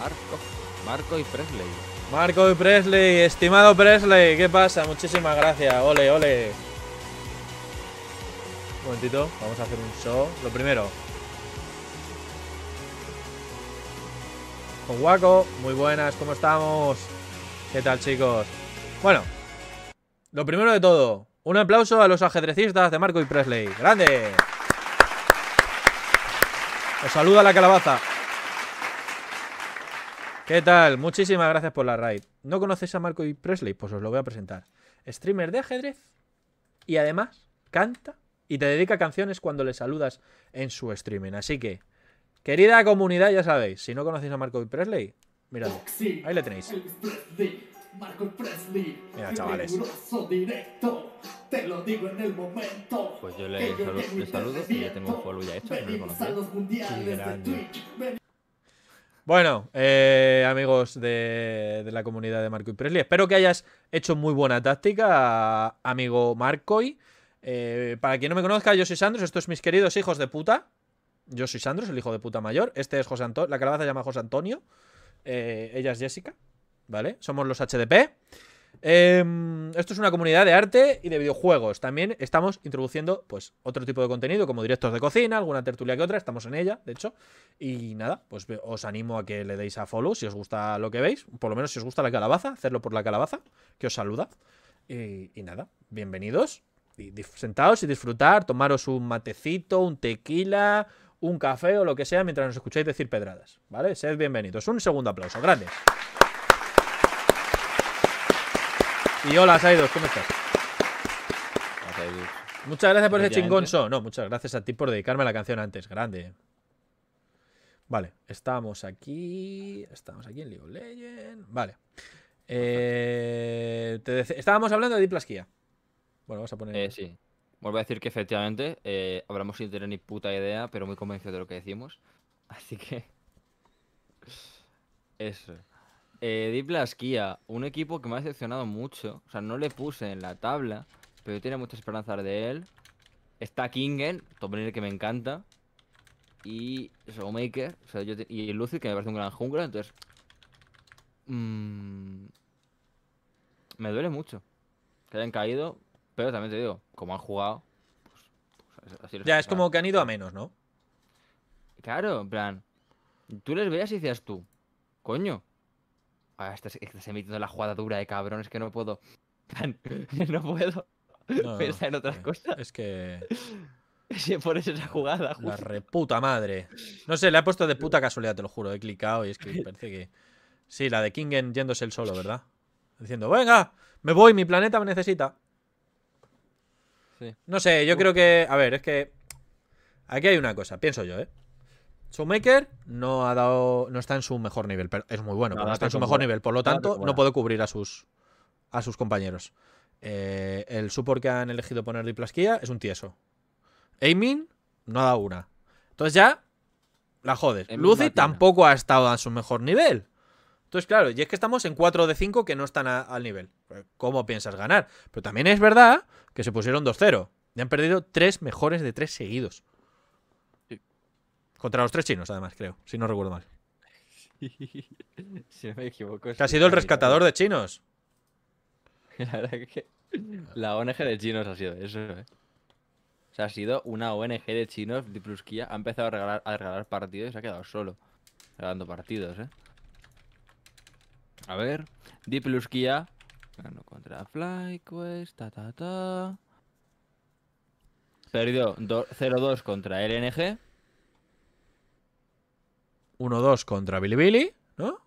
Marco. Marco y Presley. Marco y Presley, estimado Presley, ¿qué pasa? Muchísimas gracias. Ole, ole. Un momentito, vamos a hacer un show. Lo primero. Con Waco, muy buenas, ¿cómo estamos? ¿Qué tal, chicos? Bueno, lo primero de todo, un aplauso a los ajedrecistas de Marco y Presley. ¡Grande! Os saluda la calabaza. ¿Qué tal? Muchísimas gracias por la raid. ¿No conoces a Marco y Presley? Pues os lo voy a presentar. Streamer de ajedrez y además canta y te dedica canciones cuando le saludas en su streaming. Así que, querida comunidad, ya sabéis, si no conocéis a Marco y Presley, mirad, ahí le tenéis. Mira, chavales. te lo digo en el momento. Pues yo le, saludo, y ya tengo un follow ya hecho. No lo día. Bueno, eh, amigos de, la comunidad de Marco y Presley, espero que hayas hecho muy buena táctica, amigo Marco. y eh, para quien no me conozca, yo soy Sandros, estos es mis queridos hijos de puta. Yo soy Sandros, el hijo de puta mayor. Este es José Antonio, la calabaza se llama José Antonio. Eh, ella es Jessica, ¿vale? Somos los HDP. Em, esto es una comunidad de arte y de videojuegos. También estamos introduciendo pues otro tipo de contenido, como directos de cocina, alguna tertulia que otra. Estamos en ella, de hecho. Y nada, pues os animo a que le deis a follow si os gusta lo que veis. Por lo menos si os gusta la calabaza, hacerlo por la calabaza, que os saluda. Y, nada, bienvenidos. Y, sentados y disfrutar, tomaros un matecito, un tequila, un café o lo que sea mientras nos escucháis decir pedradas. ¿Vale? Sed bienvenidos. Un segundo aplauso. Grande. Y hola, Saidos, ¿cómo estás? Muchas gracias por ese chingón No, muchas gracias a ti por dedicarme a la canción antes. Grande. Vale, estamos aquí. Estamos aquí en League of Legends. Vale. Eh, estábamos hablando de Diplasquía. Bueno, vamos a poner. Eh, sí. Vuelvo a decir que efectivamente eh, hablamos sin tener ni puta idea, pero muy convencido de lo que decimos. Así que. Eso eh, Deep un equipo que me ha decepcionado mucho. O sea, no le puse en la tabla, pero yo tenía muchas esperanzas de él. Está Kingen, laner que me encanta. Y Showmaker, o sea, yo y Lucy, que me parece un gran jungler entonces... Mmm, me duele mucho que hayan caído, pero también te digo, como han jugado... Pues, pues ya, es como que han ido a menos, ¿no? Claro, en plan... Tú les veías y decías tú, coño, Ah, estás, emitiendo la jugada dura de Es que no puedo. no puedo pensar en otras eh, cosas. Es que. Si pones esa jugada. La reputa madre. No sé, le ha puesto de puta casualidad, te lo juro. He clicado y es que parece que. Sí, la de Kingen yéndose el solo, ¿verdad? Diciendo, venga, me voy, mi planeta me necesita. No sé, yo creo que. A ver, es que. Aquí hay una cosa, pienso yo, ¿eh? Showmaker no ha dado. No está en su mejor nivel, pero es muy bueno, pero no está en su mejor nivel. Por lo tanto, no puede cubrir a sus a sus compañeros. Eh, el support que han elegido poner de es un tieso. aiming no ha dado una. Entonces ya la jodes. Lucy tampoco ha estado en su mejor nivel. Entonces, claro, y es que estamos en 4 de 5 que no están al nivel. ¿Cómo piensas ganar? Pero también es verdad que se pusieron 2-0. Y han perdido 3 mejores de 3 seguidos. Contra los tres chinos, además, creo, si no recuerdo mal. si no me equivoco. ha sido el rescatador de chinos. La ONG de chinos ha sido eso, ¿eh? O sea, ha sido una ONG de chinos, Diplusquia ha empezado a regalar, a regalar partidos y se ha quedado solo. Regalando partidos, ¿eh? A ver. Diplusquia Ganó contra FlyQuest, ta ta ta. Perdió 0-2 contra LNG. 1-2 contra Bilibili, ¿no?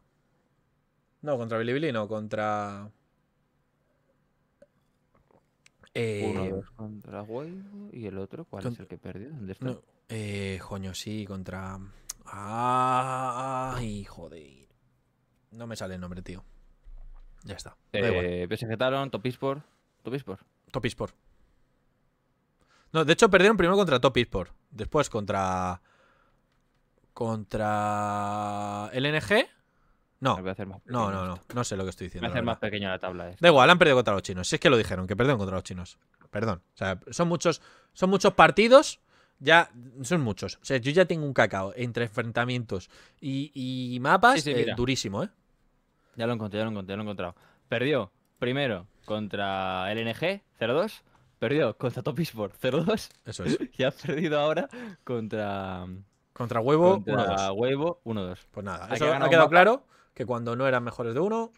No, contra Billy no, contra. Eh, 1-2 contra Huevo y el otro, ¿cuál es el que perdió? ¿Dónde eh, joño, sí, contra. Ah, ¡Ay, joder! No me sale el nombre, tío. Ya está. PSGTaron, eh, ¿Topispor? Topispor. Topisport. Topisport. No, de hecho perdieron primero contra Topisport. Después contra contra LNG. No. no, no, no, no sé lo que estoy diciendo. Voy a hacer más pequeña la tabla. Da igual, han perdido contra los chinos. Si es que lo dijeron, que perdieron contra los chinos. Perdón. O sea, son muchos, son muchos partidos. Ya, son muchos. O sea, yo ya tengo un cacao entre enfrentamientos y, mapas eh, durísimo, ¿eh? Ya lo encontré, ya lo ya lo he encontrado. Perdió primero contra LNG 0-2. Perdió contra Top Sport 0-2. Eso es. y ha perdido ahora contra contra huevo, 1-2. Contra huevo, Pues nada, eso ha quedado claro que cuando no eran mejores de uno,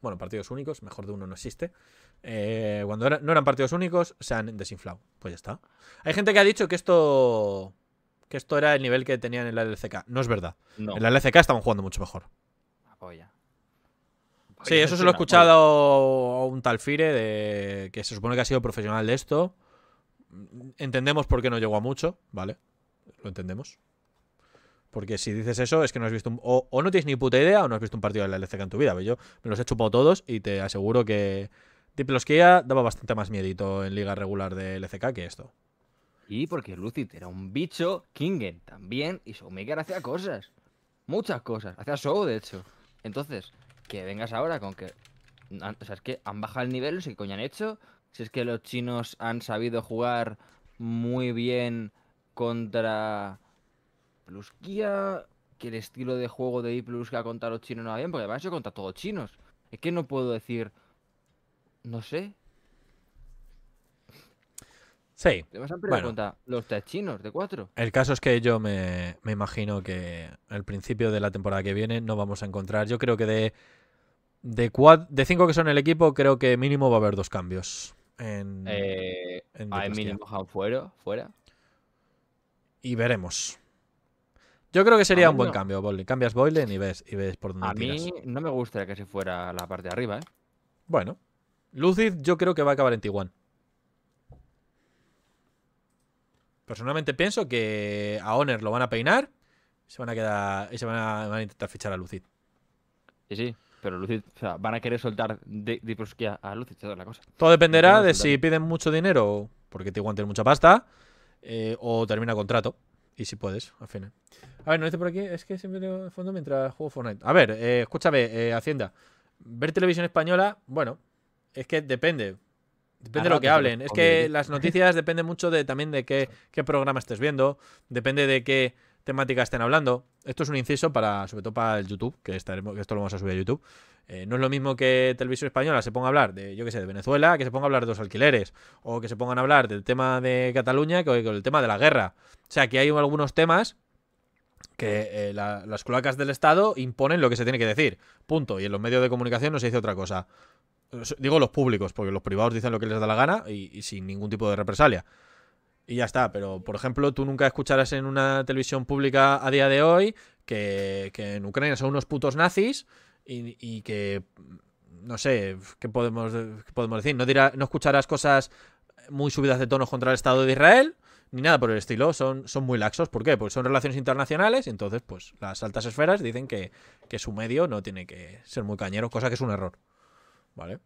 bueno, partidos únicos, mejor de uno no existe. Eh, cuando no eran partidos únicos, se han desinflado. Pues ya está. Hay gente que ha dicho que esto. Que esto era el nivel que tenían en la LCK. No es verdad. En la LCK estaban jugando mucho mejor. sí, eso se lo he escuchado a un tal Fire, de, que se supone que ha sido profesional de esto. Entendemos por qué no llegó a mucho, ¿vale? Lo entendemos. Porque si dices eso, es que no has visto un, o, no tienes ni puta idea o no has visto un partido de la LCK en tu vida. Yo me los he chupado todos y te aseguro que Diplosquía daba bastante más miedito en liga regular del LCK que esto. Y porque Lucid era un bicho, Kingen también, y Showmaker hacía cosas. Muchas cosas. Hacía show, de hecho. Entonces, que vengas ahora con que. O sea, es que han bajado el nivel, no sé qué coño han hecho. Si es que los chinos han sabido jugar muy bien contra que el estilo de juego de I Plus que ha contado los chinos no va bien, porque además yo contra todos chinos. Es que no puedo decir. No sé. Sí. los tres chinos de cuatro. El caso es que yo me, imagino que al principio de la temporada que viene no vamos a encontrar. Yo creo que de. De, de cinco que son el equipo, creo que mínimo va a haber dos cambios. En, eh, mínimo fuera, fuera. Y veremos. Yo creo que sería un buen cambio, Boylen. Cambias Boylen y ves, y ves por dónde A mí no me gustaría que se fuera la parte de arriba, ¿eh? Bueno. Lucid yo creo que va a acabar en Tiguan. Personalmente pienso que a Honor lo van a peinar se van a quedar y se van a, intentar fichar a Lucid. Sí, sí. Pero Lucid, o sea, van a querer soltar de, a Lucid, toda la cosa. Todo dependerá de si piden mucho dinero, porque Tiguan tiene mucha pasta, eh, o termina contrato. Y si puedes, al final. A ver, no dice por aquí, es que siempre en fondo mientras juego Fortnite. A ver, eh, escúchame, eh, Hacienda. Ver televisión española, bueno, es que depende. Depende de lo que hablen. Es que las noticias dependen mucho de también de qué, programa estés viendo, depende de qué temática estén hablando. Esto es un inciso para, sobre todo para el YouTube, que, esto lo vamos a subir a YouTube. Eh, no es lo mismo que Televisión Española se ponga a hablar de, yo qué sé, de Venezuela, que se ponga a hablar de los alquileres, o que se pongan a hablar del tema de Cataluña, que, con el tema de la guerra. O sea, que hay algunos temas que eh, las cloacas del Estado imponen lo que se tiene que decir. Punto. Y en los medios de comunicación no se dice otra cosa. Eh, digo los públicos, porque los privados dicen lo que les da la gana y, sin ningún tipo de represalia. Y ya está, pero por ejemplo, tú nunca escucharás en una televisión pública a día de hoy que, en Ucrania son unos putos nazis y, que, mm, no sé, ¿qué podemos, podemos decir? No, no escucharás cosas muy subidas de tono contra el Estado de Israel, ni nada por el estilo, son, son muy laxos. ¿Por qué? Pues son relaciones internacionales, y entonces, pues las altas esferas dicen que, su medio no tiene que ser muy cañero, cosa que es un error. ¿Vale?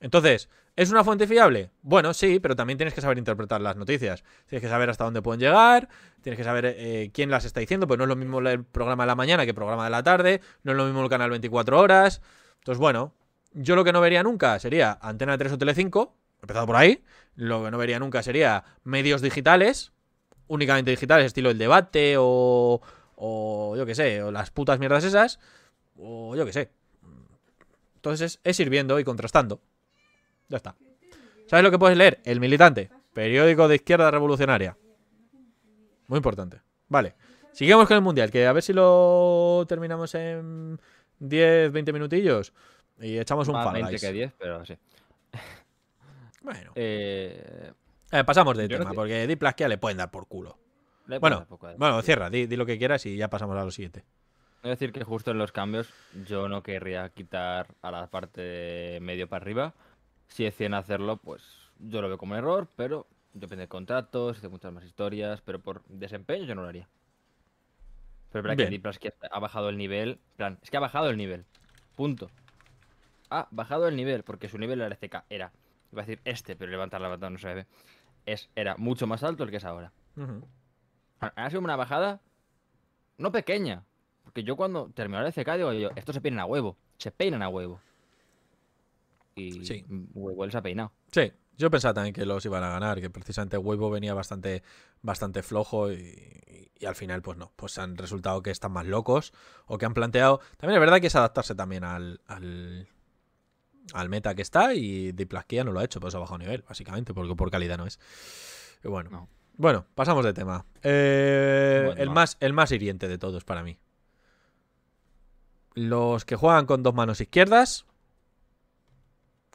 Entonces, ¿es una fuente fiable? Bueno, sí, pero también tienes que saber interpretar las noticias. Tienes que saber hasta dónde pueden llegar, tienes que saber eh, quién las está diciendo, pues no es lo mismo el programa de la mañana que el programa de la tarde, no es lo mismo el canal 24 horas. Entonces, bueno, yo lo que no vería nunca sería Antena 3 o Tele empezado por ahí, lo que no vería nunca sería medios digitales, únicamente digitales, estilo el debate o, o yo qué sé, o las putas mierdas esas, o yo qué sé. Entonces es, sirviendo y contrastando. Ya está. ¿Sabes lo que puedes leer? El militante, periódico de izquierda revolucionaria. Muy importante. Vale. Sigamos con el mundial, que a ver si lo terminamos en 10, 20 minutillos y echamos un fan. que 10, pero bueno. Eh, pasamos de tema, porque Di le pueden dar por culo. bueno, bueno, cierra, di, lo que quieras y ya pasamos a lo siguiente. Voy decir que justo en los cambios yo no querría quitar a la parte medio para arriba. Si deciden hacerlo, pues yo lo veo como error, pero depende de contratos, de muchas más historias, pero por desempeño yo no lo haría. Pero para que Diplasquia ha bajado el nivel, plan, es que ha bajado el nivel, punto. Ha bajado el nivel, porque su nivel en la era Iba a decir este, pero levantar la batalla no se ve. Es, era mucho más alto el que es ahora. Ha sido una bajada no pequeña. Porque yo cuando terminó el CK digo yo, esto se peinan a huevo. Se peinan a huevo. Y sí. huevo se ha peinado. Sí, yo pensaba también que los iban a ganar, que precisamente Huevo venía bastante, bastante flojo y, al final, pues no, pues han resultado que están más locos o que han planteado. También es verdad que es adaptarse también al, al meta que está y Diplasquia no lo ha hecho, por eso ha bajado nivel, básicamente, porque por calidad no es. bueno. Bueno, pasamos de tema. Eh, el, más, el más hiriente de todos para mí. Los que juegan con dos manos izquierdas,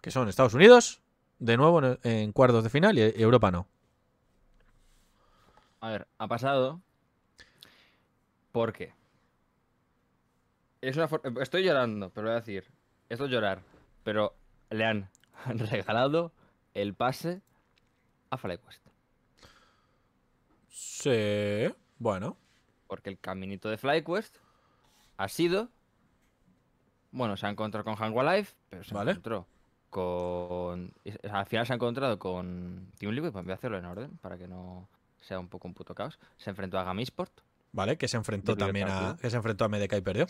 que son Estados Unidos, de nuevo en, cuartos de final y Europa no. A ver, ha pasado ¿Por qué? estoy llorando, pero voy a decir, esto es llorar pero le han regalado el pase a FlyQuest. Sí, bueno. Porque el caminito de FlyQuest ha sido. Bueno, se ha encontrado con Hangua Life, pero se ha encontró con. Al final se ha encontrado con Team Liquid, pues voy a hacerlo en orden para que no sea un poco un puto caos. Se enfrentó a Gamisport. Vale, que se enfrentó también a. Que se enfrentó a MDK y perdió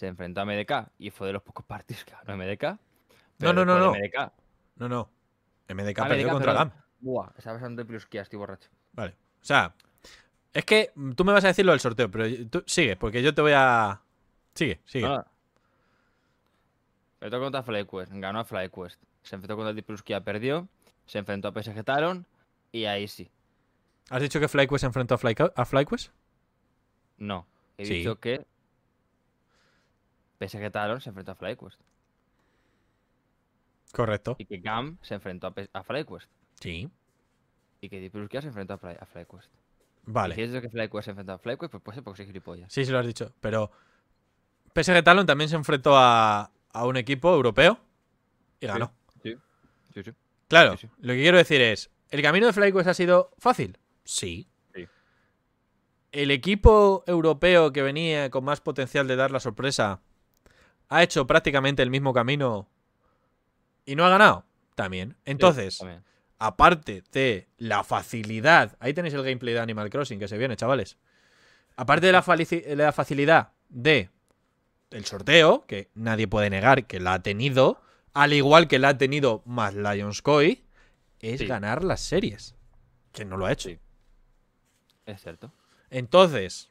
se enfrentó a MDK y fue de los pocos partidos que ganó MDK. No, no, no, no. MDK... No, ah, no. MDK perdió contra GAM. Buah, estaba pensando de que estoy borracho. Vale. O sea, es que tú me vas a decir lo del sorteo, pero sigue, porque yo te voy a. Sigue, sigue. Se enfrentó contra FlyQuest, ganó a FlyQuest. Se enfrentó contra Diplusquia, perdió. Se enfrentó a PSG Taron y ahí sí. ¿Has dicho que FlyQuest se enfrentó a, FlyQuest? No, he dicho que PSG que Talon se enfrentó a FlyQuest. Correcto. Y que Gam se enfrentó a, FlyQuest. Sí. Y que Dipluskia se enfrentó a, FlyQuest. Vale. Si es que FlyQuest se enfrentó a FlyQuest, pues puede ser porque soy gilipollas. Sí, sí, lo has dicho. Pero PSG Talon también se enfrentó a, a un equipo europeo y ganó. Sí, sí, sí, claro, lo que quiero decir es, ¿el camino de FlyQuest ha sido fácil? Sí. ¿El equipo europeo que venía con más potencial de dar la sorpresa ha hecho prácticamente el mismo camino y no ha ganado también. Entonces, aparte de la facilidad, ahí tenéis el gameplay de Animal Crossing que se viene, chavales. Aparte de la, facilidad de el sorteo, que nadie puede negar que la ha tenido, al igual que la ha tenido más Lions Koi, es ganar las series. Que no lo ha hecho. Es cierto. Entonces,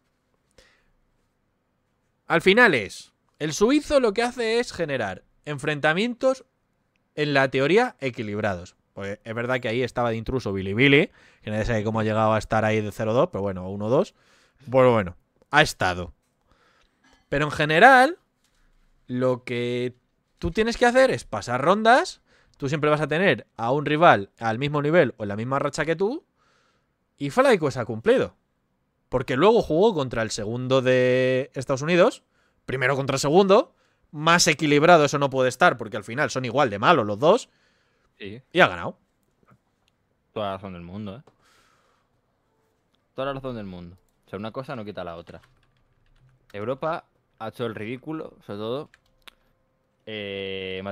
al final es, el suizo lo que hace es generar enfrentamientos en la teoría equilibrados. Porque es verdad que ahí estaba de intruso Billy Billy, que nadie sabe cómo ha llegado a estar ahí de 0-2, pero bueno, 1-2. Bueno, pues bueno, ha estado. Pero en general, lo que tú tienes que hacer es pasar rondas. Tú siempre vas a tener a un rival al mismo nivel o en la misma racha que tú. Y Falaico se ha cumplido. Porque luego jugó contra el segundo de Estados Unidos primero contra segundo. Más equilibrado eso no puede estar, porque al final son igual de malos los dos. Y ha ganado. Toda la razón del mundo, ¿eh? Toda la razón del mundo. O sea, una cosa no quita la otra. Europa ha hecho el ridículo, sobre todo. Eh,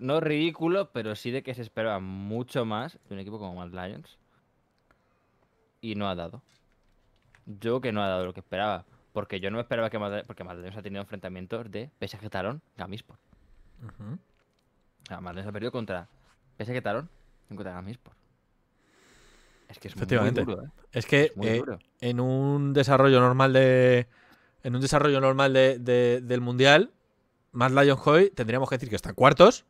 No ridículo, pero sí de que se esperaba mucho más de un equipo como Mad Lions. Y no ha dado. Yo que no ha dado lo que esperaba. Porque yo no esperaba que porque Madrid ha tenido enfrentamientos de PSG talon Gamispor. o ha perdido contra PSG talon y contra Gamispor. Es que es muy duro, ¿eh? Es que eh, en un desarrollo normal de. En un desarrollo normal del Mundial, más Lion Hoy tendríamos que decir que está en cuartos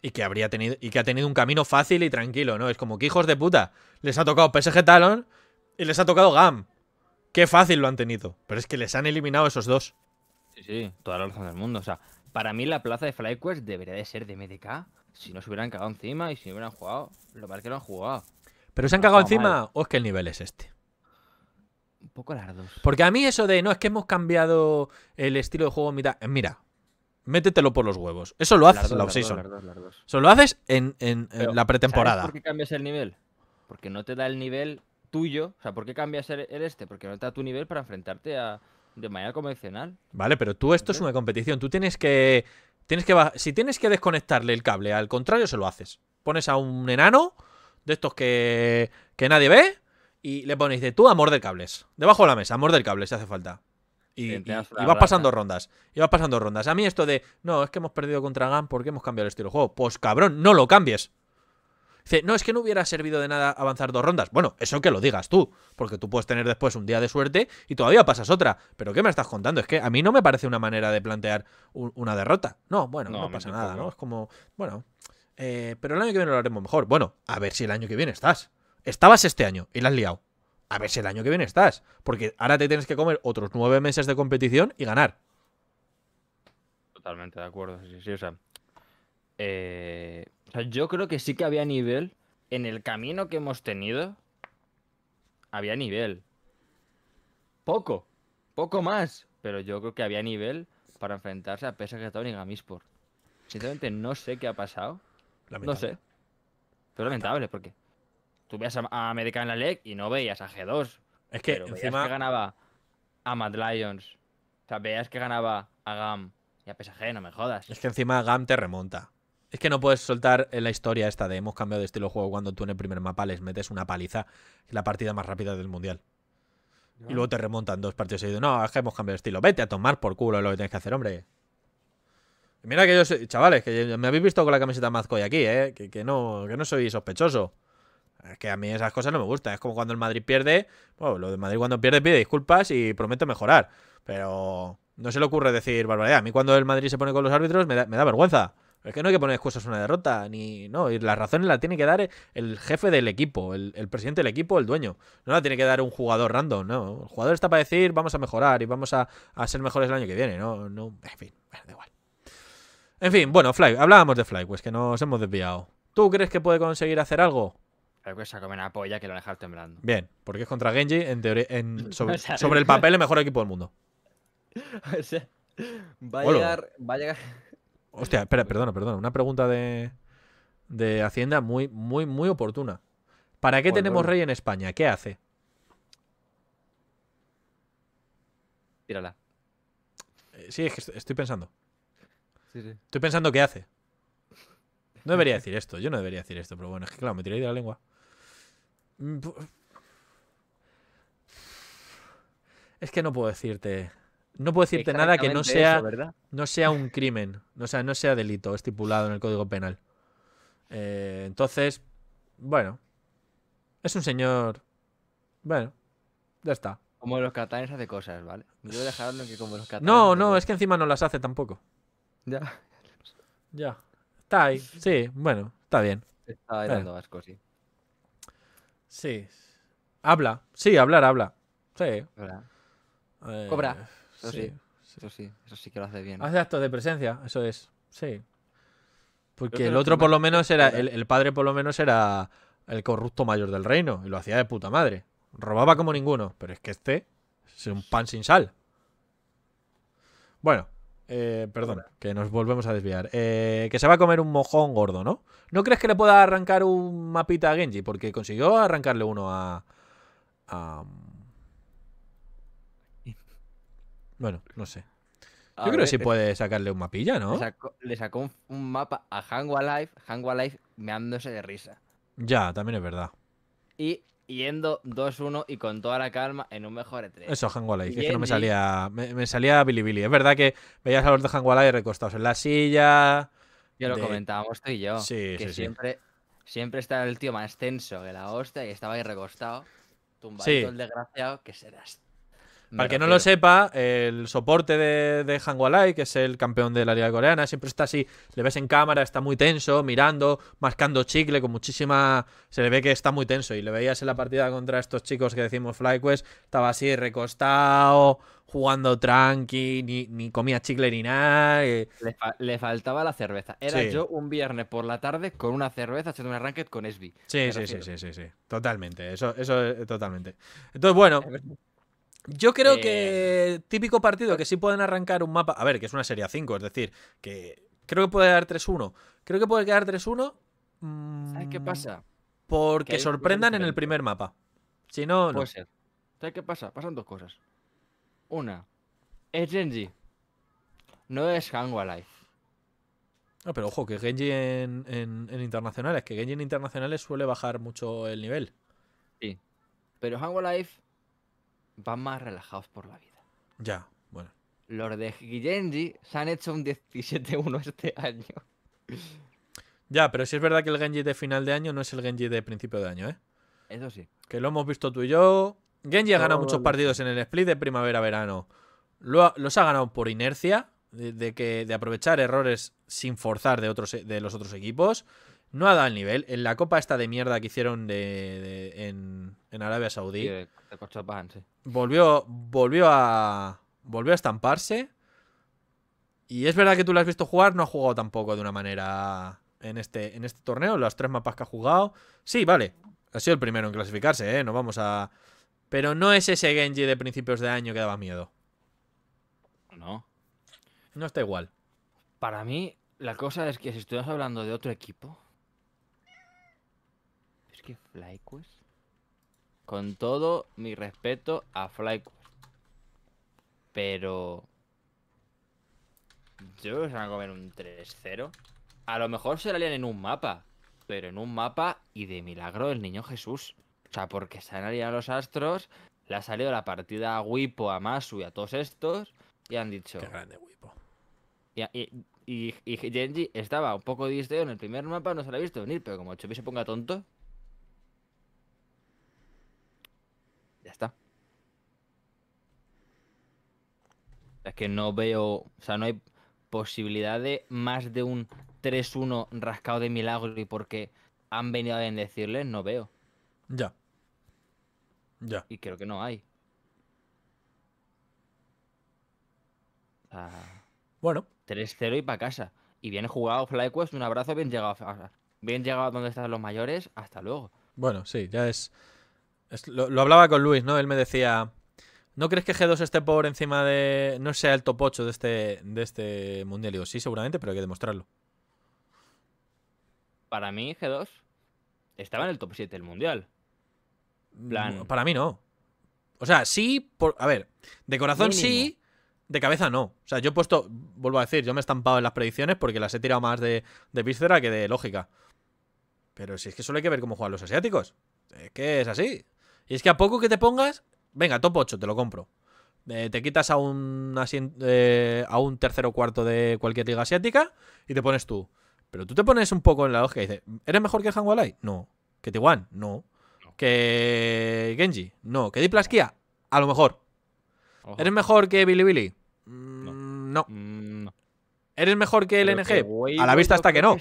y que habría tenido. Y que ha tenido un camino fácil y tranquilo, ¿no? Es como que hijos de puta. Les ha tocado PSG Talon y les ha tocado GAM. Qué fácil lo han tenido. Pero es que les han eliminado esos dos. Sí, sí, toda la razón del mundo. O sea, para mí la plaza de FlyQuest debería de ser de MDK. Si no se hubieran cagado encima y si hubieran jugado, lo es que no han jugado. ¿Pero se han cagado encima o oh, es que el nivel es este? Un poco lardos. Porque a mí eso de, no, es que hemos cambiado el estilo de juego Mira, eh, Mira, métetelo por los huevos. Eso lo haces la offseason. Eso lo haces en, en la pretemporada. ¿Por qué cambias el nivel? Porque no te da el nivel tuyo. O sea, ¿por qué cambias el, este? Porque no está a tu nivel para enfrentarte a de manera convencional. Vale, pero tú esto es una competición. Tú tienes que tienes que si tienes que desconectarle el cable al contrario se lo haces. Pones a un enano de estos que nadie ve y le pones de tú amor de cables. Debajo de la mesa, amor morder cables si hace falta. Y, vas pasando rondas. Y vas pasando rondas. A mí esto de, no, es que hemos perdido contra GAN porque hemos cambiado el estilo de juego. Pues cabrón, no lo cambies. Dice, no, es que no hubiera servido de nada avanzar dos rondas. Bueno, eso que lo digas tú, porque tú puedes tener después un día de suerte y todavía pasas otra. Pero ¿qué me estás contando? Es que a mí no me parece una manera de plantear una derrota. No, bueno, no, pasa nada, ¿no? Es como, bueno, eh, pero el año que viene lo haremos mejor. Bueno, a ver si el año que viene estás. Estabas este año y la has liado. A ver si el año que viene estás. Porque ahora te tienes que comer otros nueve meses de competición y ganar. Totalmente de acuerdo. Sí, sí, o sea. Eh, o sea, yo creo que sí que había nivel. En el camino que hemos tenido, había nivel. Poco, poco más. Pero yo creo que había nivel para enfrentarse a PSG Town y Gamisport. Sinceramente, no sé qué ha pasado. No sé. Pero lamentable, porque tú veías a América en la leg y no veías a G2. Es que pero encima... que ganaba a Mad Lions. O sea, veías que ganaba a GAM y a PSG, no me jodas. Es que encima GAM te remonta. Es que no puedes soltar en la historia esta de hemos cambiado de estilo de juego cuando tú en el primer mapa les metes una paliza, la partida más rápida del mundial. Y luego te remontan dos partidos y dices No, es que hemos cambiado de estilo. Vete a tomar por culo lo que tienes que hacer, hombre. mira que yo soy, chavales, que me habéis visto con la camiseta Mazcoy aquí, ¿eh? Que, no, que no soy sospechoso. Es que a mí esas cosas no me gustan. Es como cuando el Madrid pierde. Bueno, lo de Madrid cuando pierde pide disculpas y promete mejorar. Pero no se le ocurre decir barbaridad. A mí cuando el Madrid se pone con los árbitros me da vergüenza. Es que no hay que poner excusas a una derrota, ni. No, y las razones las tiene que dar el jefe del equipo, el, presidente del equipo, el dueño. No la tiene que dar un jugador random, no. El jugador está para decir, vamos a mejorar y vamos a, ser mejores el año que viene, no, En fin, bueno, da igual. En fin, bueno, Fly, hablábamos de Fly, pues que nos hemos desviado. ¿Tú crees que puede conseguir hacer algo? Creo que se come una polla que lo deja temblando. Bien, porque es contra Genji, sobre, el papel, el mejor equipo del mundo. O sea, va a llegar. Va a llegar Hostia, perdona, perdona. Una pregunta de, Hacienda muy, muy, muy oportuna. ¿Para qué tenemos rey en España? ¿Qué hace? Tírala. Eh, sí, es que estoy pensando. Estoy pensando qué hace. No debería decir esto, yo no debería decir esto, pero bueno, es que claro, me tiré de la lengua. Mm, es que no puedo decirte no puedo decirte nada que no sea, no sea un crimen, sea, no sea delito estipulado en el Código Penal. Eh, entonces, bueno, es un señor. Bueno, ya está. Como los catalanes hace cosas, ¿vale? Yo dejarlo que como los No, no, es que encima no las hace tampoco. Ya. Ya. Está ahí, sí, bueno, está bien. Está eh. sí. Habla, sí, hablar, habla. Sí. Eh, Cobra. Eso sí. Eso sí, que lo hace bien. Hace actos de presencia, eso es. Sí. Porque el otro por lo menos era, el, padre por lo menos era el corrupto mayor del reino y lo hacía de puta madre. Robaba como ninguno, pero es que este es un pan sin sal. Bueno, eh, perdón, que nos volvemos a desviar. Eh, que se va a comer un mojón gordo, ¿no? ¿No crees que le pueda arrancar un mapita a Genji? Porque consiguió arrancarle uno a Bueno, no sé. Yo creo que sí puede sacarle un mapilla, ¿no? Le sacó, un, mapa a Hangwa Life, me Life meándose de risa. Ya, también es verdad. Y yendo 2-1 y con toda la calma en un mejor 3 e Eso, Hangua Life, es que no me salía. Me, salía Bilibili. Billy. Es verdad que veías a los de Hangua recostados en la silla. Yo lo comentábamos tú y yo. que siempre, siempre está el tío más tenso que la hostia y estaba ahí recostado, tumbadito el desgraciado, que serás para que no lo sepa, el soporte de, de que es el campeón de la Liga Coreana, siempre está así, le ves en cámara, está muy tenso, mirando, mascando chicle, con muchísima. Se le ve que está muy tenso. Y le veías en la partida contra estos chicos que decimos FlyQuest, estaba así recostado, jugando tranqui, ni, comía chicle ni nada. Eh. Le, faltaba la cerveza. Era yo un viernes por la tarde con una cerveza haciendo un arranque con SB. Sí, sí, sí, sí, sí, Totalmente. Eso, eso, eh, totalmente. Entonces, bueno. Yo creo eh, que típico partido que sí pueden arrancar un mapa. A ver, que es una serie a 5, es decir, que creo que puede dar 3-1. Creo que puede quedar 3-1. ¿Sabes mm, qué pasa? Porque sorprendan en el primer mapa. Si no, no. Puede ser. ¿Sabes qué pasa? Pasan dos cosas. Una, es Genji. No es Hango Alive. No, pero ojo, que Genji en, internacionales, que Genji en internacionales suele bajar mucho el nivel. Sí. Pero Hango Alive van más relajados por la vida. Ya, bueno. Los de Genji se han hecho un 17-1 este año. Ya, pero si es verdad que el Genji de final de año no es el Genji de principio de año, ¿eh? Eso sí. Que lo hemos visto tú y yo. Genji ha ganado muchos partidos en el split de primavera-verano. Los ha ganado por inercia, de, que, de aprovechar errores sin forzar de, otros, de los otros equipos no ha dado el nivel. En la copa esta de mierda que hicieron de, en, Arabia Saudí. Volvió, volvió a. a estamparse. Y es verdad que tú lo has visto jugar, no ha jugado tampoco de una manera en este, en este torneo. Los tres mapas que ha jugado. Sí, vale. Ha sido el primero en clasificarse, ¿eh? No vamos a. Pero no es ese Genji de principios de año que daba miedo. No. No está igual. Para mí, la cosa es que si estuvieras hablando de otro equipo, que FlyQuest. Con todo mi respeto a FlyQuest. Pero. Yo creo que se van a comer un 3-0. A lo mejor se la harían en un mapa. Pero en un mapa y de milagro el niño Jesús. O sea, porque se han aliado los astros. Le ha salido la partida a Wipo, a Masu y a todos estos. Y han dicho. Qué grande Wipo. Y, y, Genji estaba un poco disteo en el primer mapa, no se lo ha visto venir, pero como chupi se ponga tonto, Ya está. Es que no veo, o sea, no hay posibilidad de más de un 3-1 rascado de milagro y porque han venido a bendecirles, no veo. Ya. Ya. Y creo que no hay. bueno. 3-0 y para casa. Y bien jugado FlyQuest, un abrazo, bien llegado, bien llegado a donde están los mayores, hasta luego. Bueno, sí, ya es lo, hablaba con Luis, ¿no? Él me decía, ¿no crees que G2 esté por encima de... no sea el top 8 de este, de este mundial? Y sí, seguramente, pero hay que demostrarlo. Para mí, G2 estaba en el top 7 del mundial. Mm, para mí no. O sea, sí, por, a ver, de corazón sí, de cabeza no. O sea, yo he puesto, vuelvo a decir, yo me he estampado en las predicciones porque las he tirado más de, de víscera que de lógica. Pero si es que solo hay que ver cómo juegan los asiáticos. Es que es así. Y es que a poco que te pongas, venga, top 8, te lo compro. Eh, te quitas a un, eh, a un tercero cuarto de cualquier liga asiática y te pones tú. Pero tú te pones un poco en la lógica y dices, ¿eres mejor que Hanwha No. ¿Que t No. no. ¿Que Genji? No. ¿Que Diplasquia? A lo mejor. ¿Eres mejor que Billy Billy? no. Mm, mm, ¿Eres mejor que LNG? a la vista hasta que no.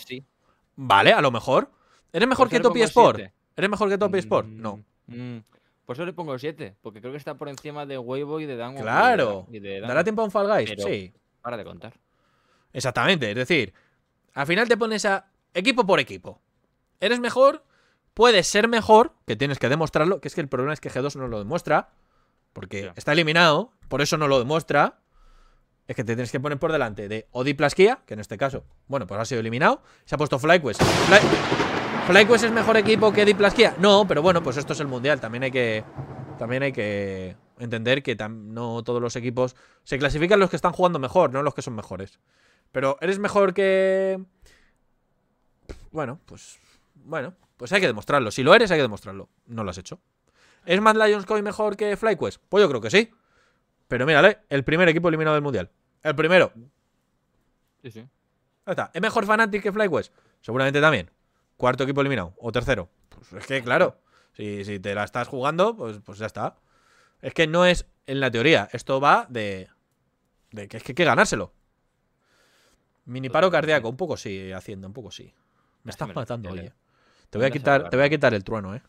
Vale, a lo mejor. ¿Eres mejor que Topi Sport? ¿Eres mejor que Topi mm, Sport? No. Mm. Por eso le pongo 7, porque creo que está por encima de Weibo y de Dango. Claro. ¿Dará tiempo a un Fall Guys? sí. Para de contar. Exactamente, es decir, al final te pones a equipo por equipo. Eres mejor, puedes ser mejor, que tienes que demostrarlo, que es que el problema es que G2 no lo demuestra, porque está eliminado, por eso no lo demuestra. Es que te tienes que poner por delante de Odi que en este caso, bueno, pues ha sido eliminado. Se ha puesto FlyQuest. ¿FlyQuest es mejor equipo que Diplasquia? No, pero bueno, pues esto es el mundial. También hay que. También hay que entender que no todos los equipos. Se clasifican los que están jugando mejor, no los que son mejores. Pero eres mejor que. Bueno, pues. Bueno, pues hay que demostrarlo. Si lo eres, hay que demostrarlo. No lo has hecho. ¿Es Mad Lions Coin mejor que FlyQuest? Pues yo creo que sí. Pero mírale, el primer equipo eliminado del mundial. El primero. Sí, sí. Ahí está. ¿Es mejor Fanatic que FlyQuest? Seguramente también cuarto equipo eliminado o tercero. Pues es que, claro, si, si te la estás jugando, pues, pues ya está. Es que no es en la teoría, esto va de, de que es que hay que ganárselo. Mini paro cardíaco, un poco sí, haciendo un poco sí. Me estás matando, Te voy, a quitar, te voy a quitar el trueno, eh.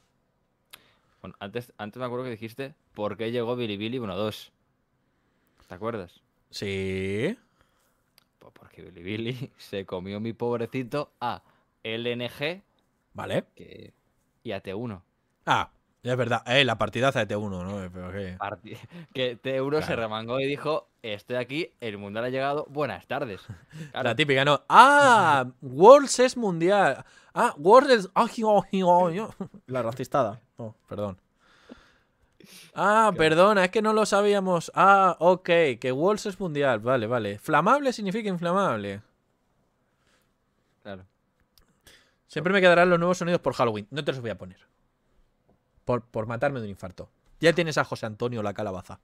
antes, antes me acuerdo que dijiste por qué llegó Bilibili 1-2. ¿Te acuerdas? Sí. Pues porque Bilibili se comió mi pobrecito a. LNG. Vale. Y AT1. Ah, es verdad. Eh, la partidaza de T1, ¿no? Eh, que... T1 se remangó y dijo, estoy aquí, el mundial ha llegado, buenas tardes. La típica, ¿no? Ah, Worlds es mundial. Ah, Worlds es... La racistada. Oh, perdón. Ah, perdona, es que no lo sabíamos. Ah, ok, que Worlds es mundial. Vale, vale. Flamable significa inflamable. Claro. Siempre me quedarán los nuevos sonidos por Halloween. No te los voy a poner. Por, matarme de un infarto. Ya tienes a José Antonio la calabaza.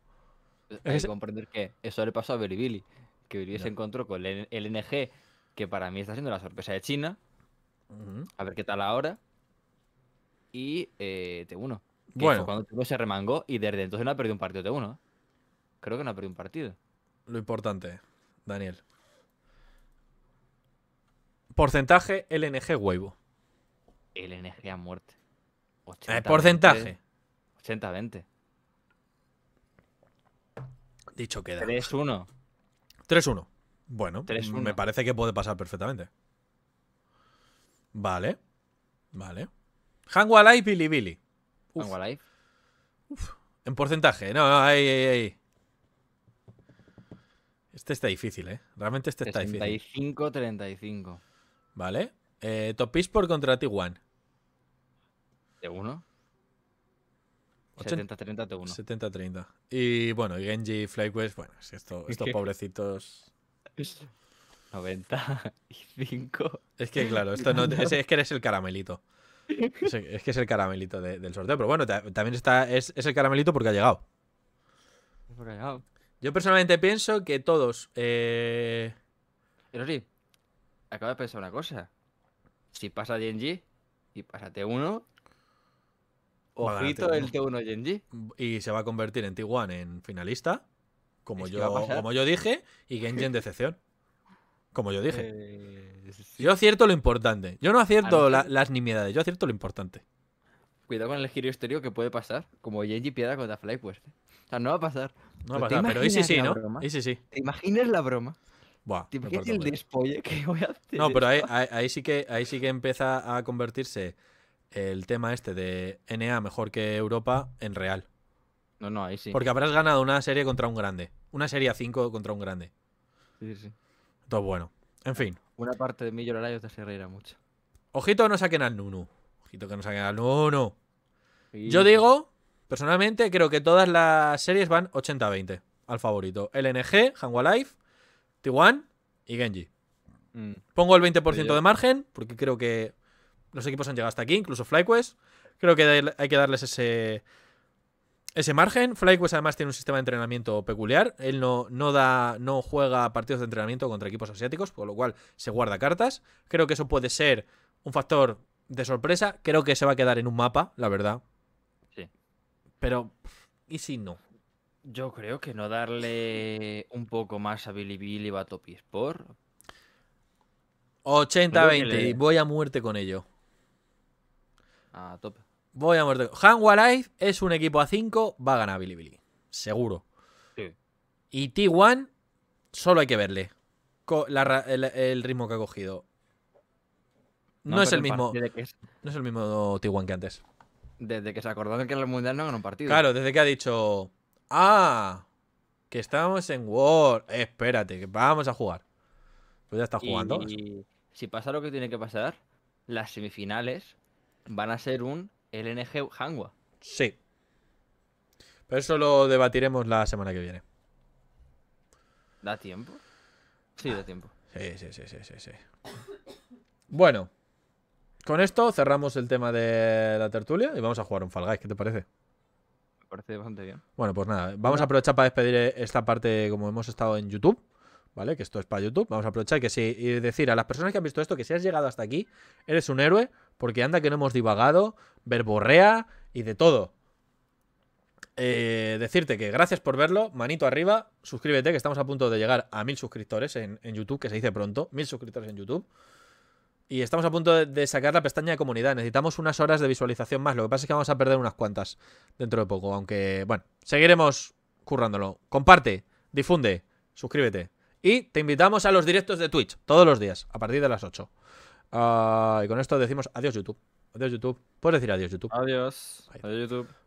Hay que comprender que eso le pasó a Billy. Que hubiese se encontró con el NG que para mí está siendo la sorpresa de China. A ver qué tal ahora. Y eh, T1. bueno. Cuando T1 se remangó y desde entonces no ha perdido un partido T1. ¿eh? Creo que no ha perdido un partido. Lo importante, Daniel. Porcentaje LNG huevo. LNG a muerte. 80, eh, porcentaje. 80-20. Dicho queda. 3-1. 3-1. Bueno, me parece que puede pasar perfectamente. Vale. Vale. Hango Billy Billy. En porcentaje. No, ahí, ahí, ahí. Este está difícil, ¿eh? Realmente este está difícil. 35 35 Vale. Eh, por contra T1. ¿T1? 70-30 T1. 70-30. Y bueno, Genji y Flyquest, bueno, esto, estos pobrecitos. 95. Es que claro, esto no, es, que eres el caramelito. Es, que es el caramelito del sorteo. Pero bueno, también está. Es, el caramelito porque ha llegado. Porque ha llegado. Yo personalmente pienso que todos. Pero eh, sí acabo de pensar una cosa. Si pasa Genji y pasa T1, ojito el T1 Genji. Y se va a convertir en T1 en finalista, como, yo, como yo dije, y Genji en decepción. Como yo dije. Eh, yo acierto lo importante. Yo no acierto las nimiedades, yo acierto lo importante. Cuidado con el giro estéreo que puede pasar. Como Genji pierda contra Fly O sea, no va a pasar. No va a pasar, pero sí, sí, ¿no? sí, sí. ¿Te imaginas la broma? el voy a hacer. No, pero ahí, sí que, ahí sí que empieza a convertirse el tema este de NA mejor que Europa en real. No, no, ahí sí. Porque habrás ganado una serie contra un grande. Una serie a 5 contra un grande. Sí, sí. Entonces, bueno. En fin. Una parte de mí llorará y otra se reirá mucho. Ojito que no saquen al Nunu. Ojito que no saquen al Nunu. Yo digo, personalmente, creo que todas las series van 80-20 al favorito. LNG, Hangua Life t y Genji. Mm. Pongo el 20% de margen, porque creo que los equipos han llegado hasta aquí, incluso FlyQuest. Creo que hay que darles ese, ese margen. FlyQuest además tiene un sistema de entrenamiento peculiar. Él no, no, da, no juega partidos de entrenamiento contra equipos asiáticos, por lo cual se guarda cartas. Creo que eso puede ser un factor de sorpresa. Creo que se va a quedar en un mapa, la verdad. Sí. Pero, ¿y si no? Yo creo que no darle un poco más a Billy Billy va a Sport. 80-20, voy a muerte con ello. A tope. Voy a muerte. Hanwha Life es un equipo a 5, va a ganar Billy Billy. Seguro. Y T1, solo hay que verle el, ritmo que ha cogido. No, es el mismo. No es el mismo T1 que antes. Desde que se acordó que era el mundial no ganó un partido. Claro, desde que ha dicho. Ah, que estábamos en War. espérate, que vamos a jugar. Pues ya está jugando. si pasa lo que tiene que pasar, las semifinales van a ser un LNG Hangua. Sí. Pero eso lo debatiremos la semana que viene. ¿Da tiempo? Sí, da tiempo. Sí, sí, sí, sí, sí, sí. Bueno, con esto cerramos el tema de la tertulia y vamos a jugar un Fall Guys. ¿Qué te parece? bastante bien. Bueno, pues nada, vamos a aprovechar para despedir esta parte como hemos estado en YouTube. ¿Vale? Que esto es para YouTube. Vamos a aprovechar que sí. Y decir a las personas que han visto esto que si has llegado hasta aquí, eres un héroe, porque anda que no hemos divagado, verborrea y de todo. Eh, decirte que gracias por verlo, manito arriba, suscríbete, que estamos a punto de llegar a mil suscriptores en YouTube, que se dice pronto, mil suscriptores en YouTube. Y estamos a punto de sacar la pestaña de comunidad. Necesitamos unas horas de visualización más. Lo que pasa es que vamos a perder unas cuantas dentro de poco. Aunque, bueno, seguiremos currándolo. Comparte, difunde, suscríbete. Y te invitamos a los directos de Twitch todos los días, a partir de las 8. Ah, y con esto decimos adiós YouTube. Adiós YouTube. Puedes decir adiós YouTube. Adiós. Adiós YouTube.